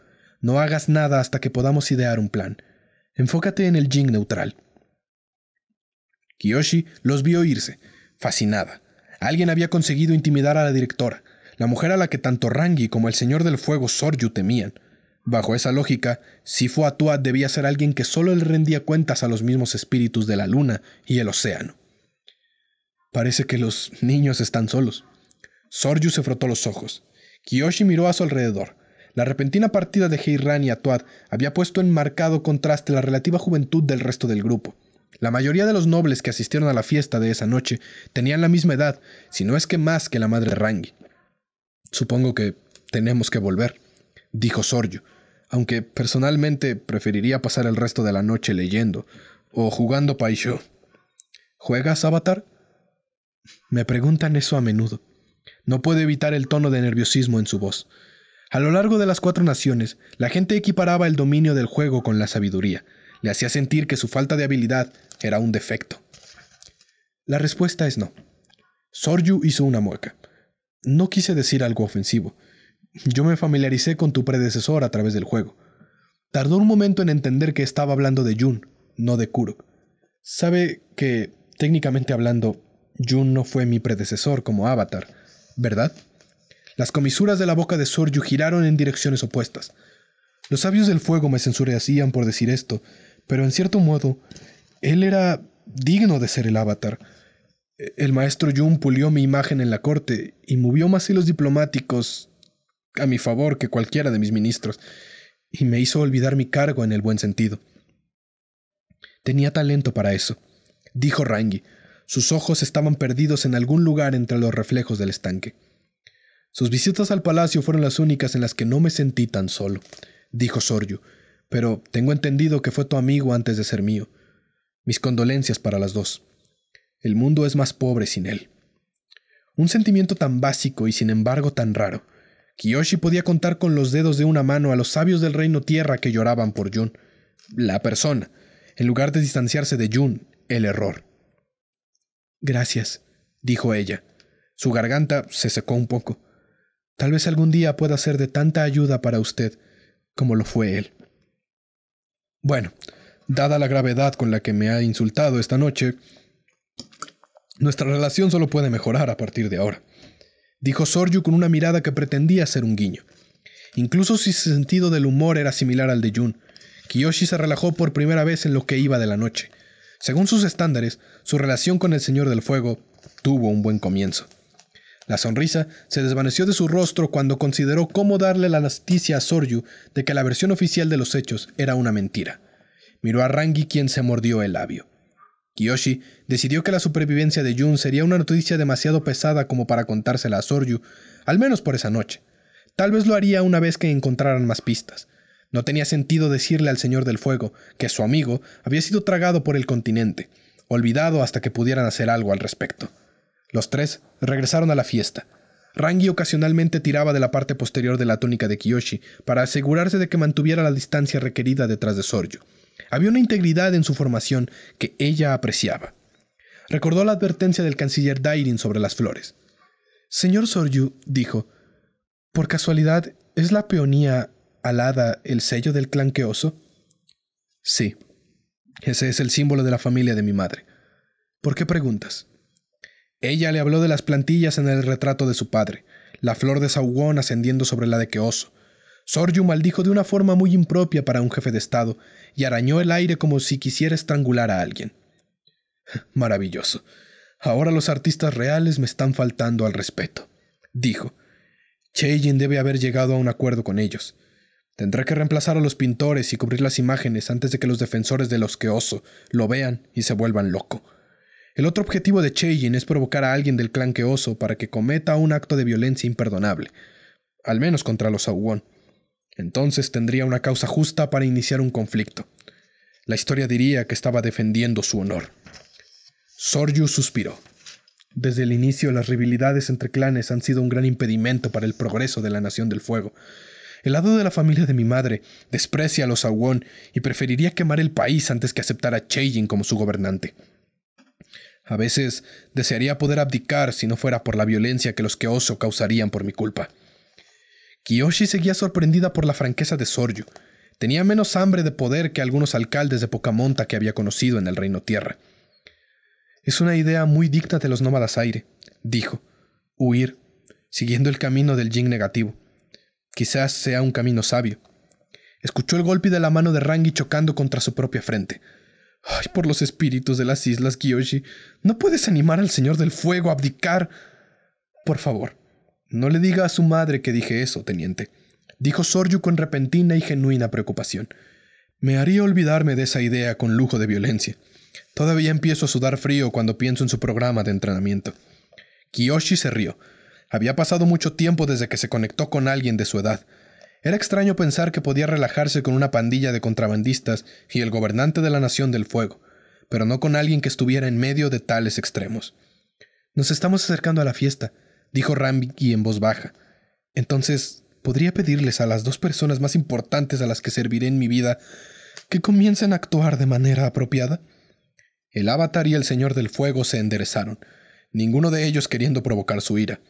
No hagas nada hasta que podamos idear un plan. Enfócate en el Jing neutral. Kiyoshi los vio irse, fascinada. Alguien había conseguido intimidar a la directora, la mujer a la que tanto Rangi como el señor del fuego Soryu temían. Bajo esa lógica, Sifu Atua debía ser alguien que solo le rendía cuentas a los mismos espíritus de la luna y el océano. Parece que los niños están solos. Soryu se frotó los ojos. Kiyoshi miró a su alrededor. La repentina partida de Heirran y Atuad había puesto en marcado contraste la relativa juventud del resto del grupo. La mayoría de los nobles que asistieron a la fiesta de esa noche tenían la misma edad, si no es que más que la madre Rangi. Supongo que tenemos que volver, dijo Sorjo, aunque personalmente preferiría pasar el resto de la noche leyendo o jugando paisho. ¿Juegas Avatar? Me preguntan eso a menudo. No puedo evitar el tono de nerviosismo en su voz. A lo largo de las cuatro naciones, la gente equiparaba el dominio del juego con la sabiduría. Le hacía sentir que su falta de habilidad era un defecto. La respuesta es no. Soryu hizo una mueca. No quise decir algo ofensivo. Yo me familiaricé con tu predecesor a través del juego. Tardó un momento en entender que estaba hablando de Jun, no de Kuro. Sabe que, técnicamente hablando, Jun no fue mi predecesor como avatar, ¿verdad? Las comisuras de la boca de Soryu giraron en direcciones opuestas. Los sabios del fuego me censurecían por decir esto, pero en cierto modo, él era digno de ser el avatar. El maestro Jun pulió mi imagen en la corte y movió más hilos diplomáticos a mi favor que cualquiera de mis ministros, y me hizo olvidar mi cargo en el buen sentido. Tenía talento para eso, dijo Rangi. Sus ojos estaban perdidos en algún lugar entre los reflejos del estanque. Sus visitas al palacio fueron las únicas en las que no me sentí tan solo, dijo Soryu, pero tengo entendido que fue tu amigo antes de ser mío. Mis condolencias para las dos. El mundo es más pobre sin él. Un sentimiento tan básico y sin embargo tan raro. Kiyoshi podía contar con los dedos de una mano a los sabios del reino tierra que lloraban por Jun, la persona, en lugar de distanciarse de Jun, el error. Gracias, dijo ella. Su garganta se secó un poco. Tal vez algún día pueda ser de tanta ayuda para usted como lo fue él. Bueno, dada la gravedad con la que me ha insultado esta noche, nuestra relación solo puede mejorar a partir de ahora, dijo Soryu con una mirada que pretendía ser un guiño. Incluso si su sentido del humor era similar al de Jun, Kiyoshi se relajó por primera vez en lo que iba de la noche. Según sus estándares, su relación con el Señor del Fuego tuvo un buen comienzo. La sonrisa se desvaneció de su rostro cuando consideró cómo darle la noticia a Soryu de que la versión oficial de los hechos era una mentira. Miró a Rangi quien se mordió el labio. Kiyoshi decidió que la supervivencia de Jun sería una noticia demasiado pesada como para contársela a Soryu, al menos por esa noche. Tal vez lo haría una vez que encontraran más pistas. No tenía sentido decirle al Señor del Fuego que su amigo había sido tragado por el continente, olvidado hasta que pudieran hacer algo al respecto. Los tres regresaron a la fiesta. Rangi ocasionalmente tiraba de la parte posterior de la túnica de Kiyoshi para asegurarse de que mantuviera la distancia requerida detrás de Soryu. Había una integridad en su formación que ella apreciaba. Recordó la advertencia del canciller Dairin sobre las flores. Señor Soryu, dijo, ¿por casualidad es la peonía alada el sello del clan Keoso? Sí. Ese es el símbolo de la familia de mi madre. ¿Por qué preguntas? Ella le habló de las plantillas en el retrato de su padre, la flor de Saugón ascendiendo sobre la de Queoso. Soryu maldijo de una forma muy impropia para un jefe de Estado y arañó el aire como si quisiera estrangular a alguien. Maravilloso. Ahora los artistas reales me están faltando al respeto, dijo. Cheijin debe haber llegado a un acuerdo con ellos. Tendrá que reemplazar a los pintores y cubrir las imágenes antes de que los defensores de los que oso lo vean y se vuelvan loco. El otro objetivo de Cheyin es provocar a alguien del clan oso para que cometa un acto de violencia imperdonable, al menos contra los Awon. Entonces tendría una causa justa para iniciar un conflicto. La historia diría que estaba defendiendo su honor. Soryu suspiró. Desde el inicio las rivalidades entre clanes han sido un gran impedimento para el progreso de la Nación del Fuego. El lado de la familia de mi madre desprecia a los Awon y preferiría quemar el país antes que aceptar a Cheyin como su gobernante. A veces desearía poder abdicar si no fuera por la violencia que los oso causarían por mi culpa. Kiyoshi seguía sorprendida por la franqueza de Soryu. Tenía menos hambre de poder que algunos alcaldes de Monta que había conocido en el Reino Tierra. Es una idea muy digna de los nómadas aire, dijo. Huir, siguiendo el camino del yin negativo. Quizás sea un camino sabio. Escuchó el golpe de la mano de Rangi chocando contra su propia frente. Ay, por los espíritus de las islas Kiyoshi, ¿no puedes animar al Señor del Fuego a abdicar? Por favor, no le diga a su madre que dije eso, teniente, dijo Soryu con repentina y genuina preocupación. Me haría olvidarme de esa idea con lujo de violencia. Todavía empiezo a sudar frío cuando pienso en su programa de entrenamiento. Kiyoshi se rió. Había pasado mucho tiempo desde que se conectó con alguien de su edad. Era extraño pensar que podía relajarse con una pandilla de contrabandistas y el gobernante de la Nación del Fuego, pero no con alguien que estuviera en medio de tales extremos. Nos estamos acercando a la fiesta, dijo y en voz baja. Entonces, podría pedirles a las dos personas más importantes a las que serviré en mi vida que comiencen a actuar de manera apropiada. El avatar y el señor del fuego se enderezaron, ninguno de ellos queriendo provocar su ira.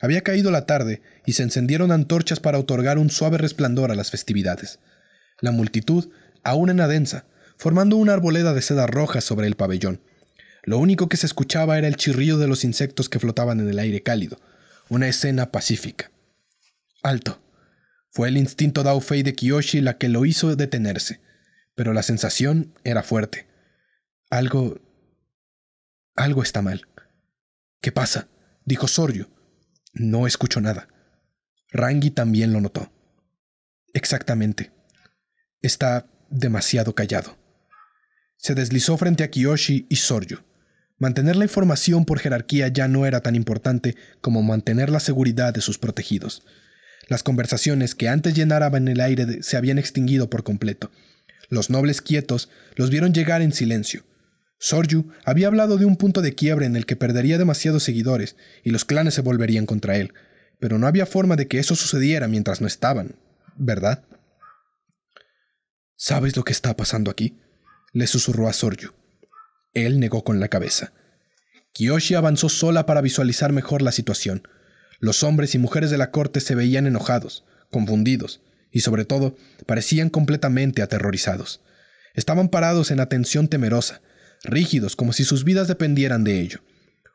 Había caído la tarde y se encendieron antorchas para otorgar un suave resplandor a las festividades. La multitud aún era densa, formando una arboleda de seda roja sobre el pabellón. Lo único que se escuchaba era el chirrillo de los insectos que flotaban en el aire cálido, una escena pacífica. Alto. Fue el instinto Daufei de Kiyoshi la que lo hizo detenerse, pero la sensación era fuerte. Algo... algo está mal. ¿Qué pasa? dijo Soryu, no escuchó nada. Rangi también lo notó. Exactamente. Está demasiado callado. Se deslizó frente a Kiyoshi y Soryu. Mantener la información por jerarquía ya no era tan importante como mantener la seguridad de sus protegidos. Las conversaciones que antes llenaban el aire se habían extinguido por completo. Los nobles quietos los vieron llegar en silencio. Soryu había hablado de un punto de quiebre en el que perdería demasiados seguidores y los clanes se volverían contra él, pero no había forma de que eso sucediera mientras no estaban, ¿verdad? ¿Sabes lo que está pasando aquí? le susurró a Soryu. Él negó con la cabeza. Kiyoshi avanzó sola para visualizar mejor la situación. Los hombres y mujeres de la corte se veían enojados, confundidos y sobre todo parecían completamente aterrorizados. Estaban parados en atención temerosa, rígidos, como si sus vidas dependieran de ello.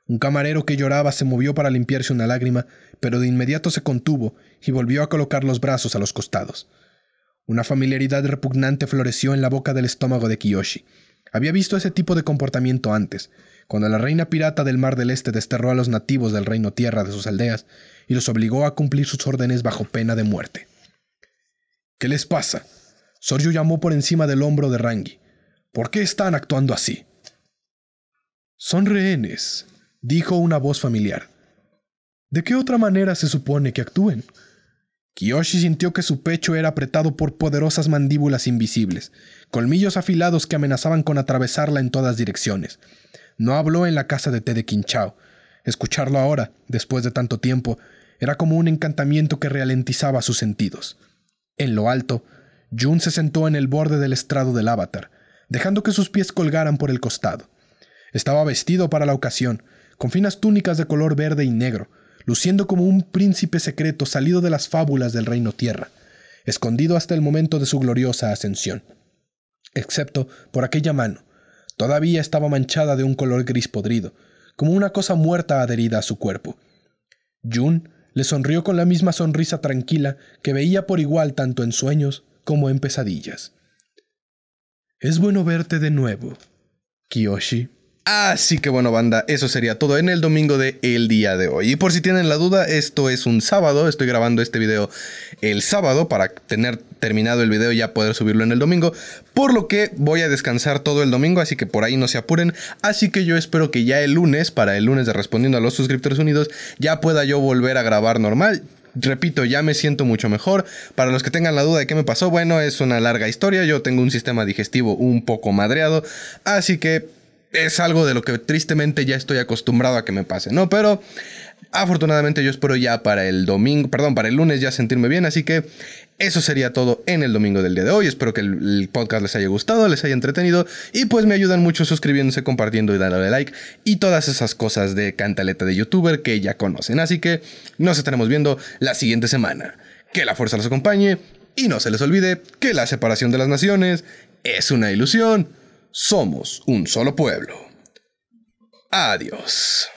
Un camarero que lloraba se movió para limpiarse una lágrima, pero de inmediato se contuvo y volvió a colocar los brazos a los costados. Una familiaridad repugnante floreció en la boca del estómago de Kiyoshi. Había visto ese tipo de comportamiento antes, cuando la reina pirata del Mar del Este desterró a los nativos del reino tierra de sus aldeas y los obligó a cumplir sus órdenes bajo pena de muerte. ¿Qué les pasa? Soryu llamó por encima del hombro de Rangi. ¿Por qué están actuando así? Son rehenes, dijo una voz familiar. ¿De qué otra manera se supone que actúen? Kiyoshi sintió que su pecho era apretado por poderosas mandíbulas invisibles, colmillos afilados que amenazaban con atravesarla en todas direcciones. No habló en la casa de té de Escucharlo ahora, después de tanto tiempo, era como un encantamiento que ralentizaba sus sentidos. En lo alto, Jun se sentó en el borde del estrado del avatar, dejando que sus pies colgaran por el costado. Estaba vestido para la ocasión, con finas túnicas de color verde y negro, luciendo como un príncipe secreto salido de las fábulas del reino tierra, escondido hasta el momento de su gloriosa ascensión. Excepto por aquella mano, todavía estaba manchada de un color gris podrido, como una cosa muerta adherida a su cuerpo. Jun le sonrió con la misma sonrisa tranquila que veía por igual tanto en sueños como en pesadillas. Es bueno verte de nuevo, Kiyoshi. Así que bueno, banda, eso sería todo en el domingo de el día de hoy. Y por si tienen la duda, esto es un sábado, estoy grabando este video el sábado para tener terminado el video y ya poder subirlo en el domingo, por lo que voy a descansar todo el domingo, así que por ahí no se apuren. Así que yo espero que ya el lunes, para el lunes de respondiendo a los suscriptores unidos, ya pueda yo volver a grabar normal repito, ya me siento mucho mejor. Para los que tengan la duda de qué me pasó, bueno, es una larga historia. Yo tengo un sistema digestivo un poco madreado, así que es algo de lo que tristemente ya estoy acostumbrado a que me pase, ¿no? Pero afortunadamente yo espero ya para el domingo, perdón, para el lunes ya sentirme bien, así que eso sería todo en el domingo del día de hoy. Espero que el, podcast les haya gustado, les haya entretenido y pues me ayudan mucho suscribiéndose, compartiendo y dándole like y todas esas cosas de cantaleta de youtuber que ya conocen. Así que nos estaremos viendo la siguiente semana. Que la fuerza los acompañe y no se les olvide que la separación de las naciones es una ilusión. Somos un solo pueblo. Adiós.